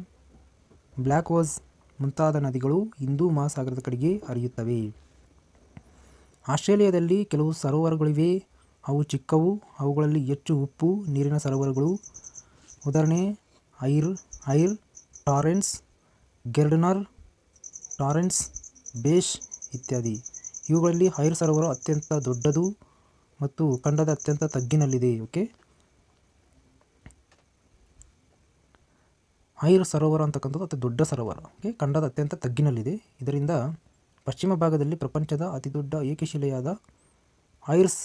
ಬ್ಲ್ಯಾಕ್ವಾಸ್ ಮುಂತಾದ ನದಿಗಳು ಹಿಂದೂ ಮಹಾಸಾಗರದ ಕಡೆಗೆ ಹರಿಯುತ್ತವೆ ಆಸ್ಟ್ರೇಲಿಯಾದಲ್ಲಿ ಕೆಲವು ಸರೋವರಗಳಿವೆ ಅವು ಚಿಕ್ಕವು ಅವುಗಳಲ್ಲಿ ಹೆಚ್ಚು ಉಪ್ಪು ನೀರಿನ ಸರೋವರಗಳು ಉದಾಹರಣೆ ಐರ್ ಐರ್ ಟಾರೆನ್ಸ್ ಗೆರ್ಡನರ್ ಟಾರೆನ್ಸ್ ಬೇಷ್ ಇತ್ಯಾದಿ ಇವುಗಳಲ್ಲಿ ಐರ್ ಸರೋವರ ಅತ್ಯಂತ ದೊಡ್ಡದು ಮತ್ತು ಖಂಡದ ಅತ್ಯಂತ ತಗ್ಗಿನಲ್ಲಿದೆ ಓಕೆ ಆಯಿರ್ ಸರೋವರ ಅಂತಕ್ಕಂಥದ್ದು ಅತಿ ದೊಡ್ಡ ಸರೋವರ ಓಕೆ ಖಂಡದ ಅತ್ಯಂತ ತಗ್ಗಿನಲ್ಲಿದೆ ಇದರಿಂದ ಪಶ್ಚಿಮ ಭಾಗದಲ್ಲಿ ಪ್ರಪಂಚದ ಅತಿ ದೊಡ್ಡ ಏಕಶಿಲೆಯಾದ ಐರ್ಸ್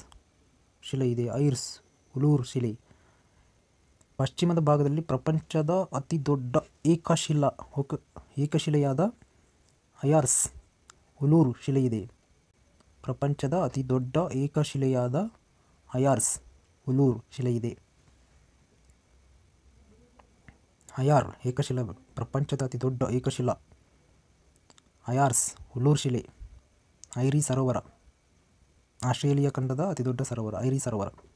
ಶಿಲೆ ಇದೆ ಐರ್ಸ್ ಉಲೂರ್ ಶಿಲೆ ಪಶ್ಚಿಮದ ಭಾಗದಲ್ಲಿ ಪ್ರಪಂಚದ ಅತಿ ದೊಡ್ಡ ಏಕಶಿಲಾ ಓಕೆ ಏಕಶಿಲೆಯಾದ ಅಯಾರ್ಸ್ ಉಲೂರು ಶಿಲೆ ಇದೆ ಪ್ರಪಂಚದ ಅತಿ ದೊಡ್ಡ ಏಕಶಿಲೆಯಾದ ಅಯಾರ್ಸ್ ಉಲೂರ್ ಶಿಲೆಯಿದೆ ಅಯಾರ್ ಏಕಶಿಲ ಪ್ರಪಂಚದ ಅತಿ ದೊಡ್ಡ ಏಕಶಿಲಾ ಅಯಾರ್ಸ್ ಉಲೂರ್ ಶಿಲೆ ಐರಿ ಸರೋವರ ಆಸ್ಟ್ರೇಲಿಯಾ ಖಂಡದ ಅತಿ ದೊಡ್ಡ ಸರೋವರ ಐರಿ ಸರೋವರ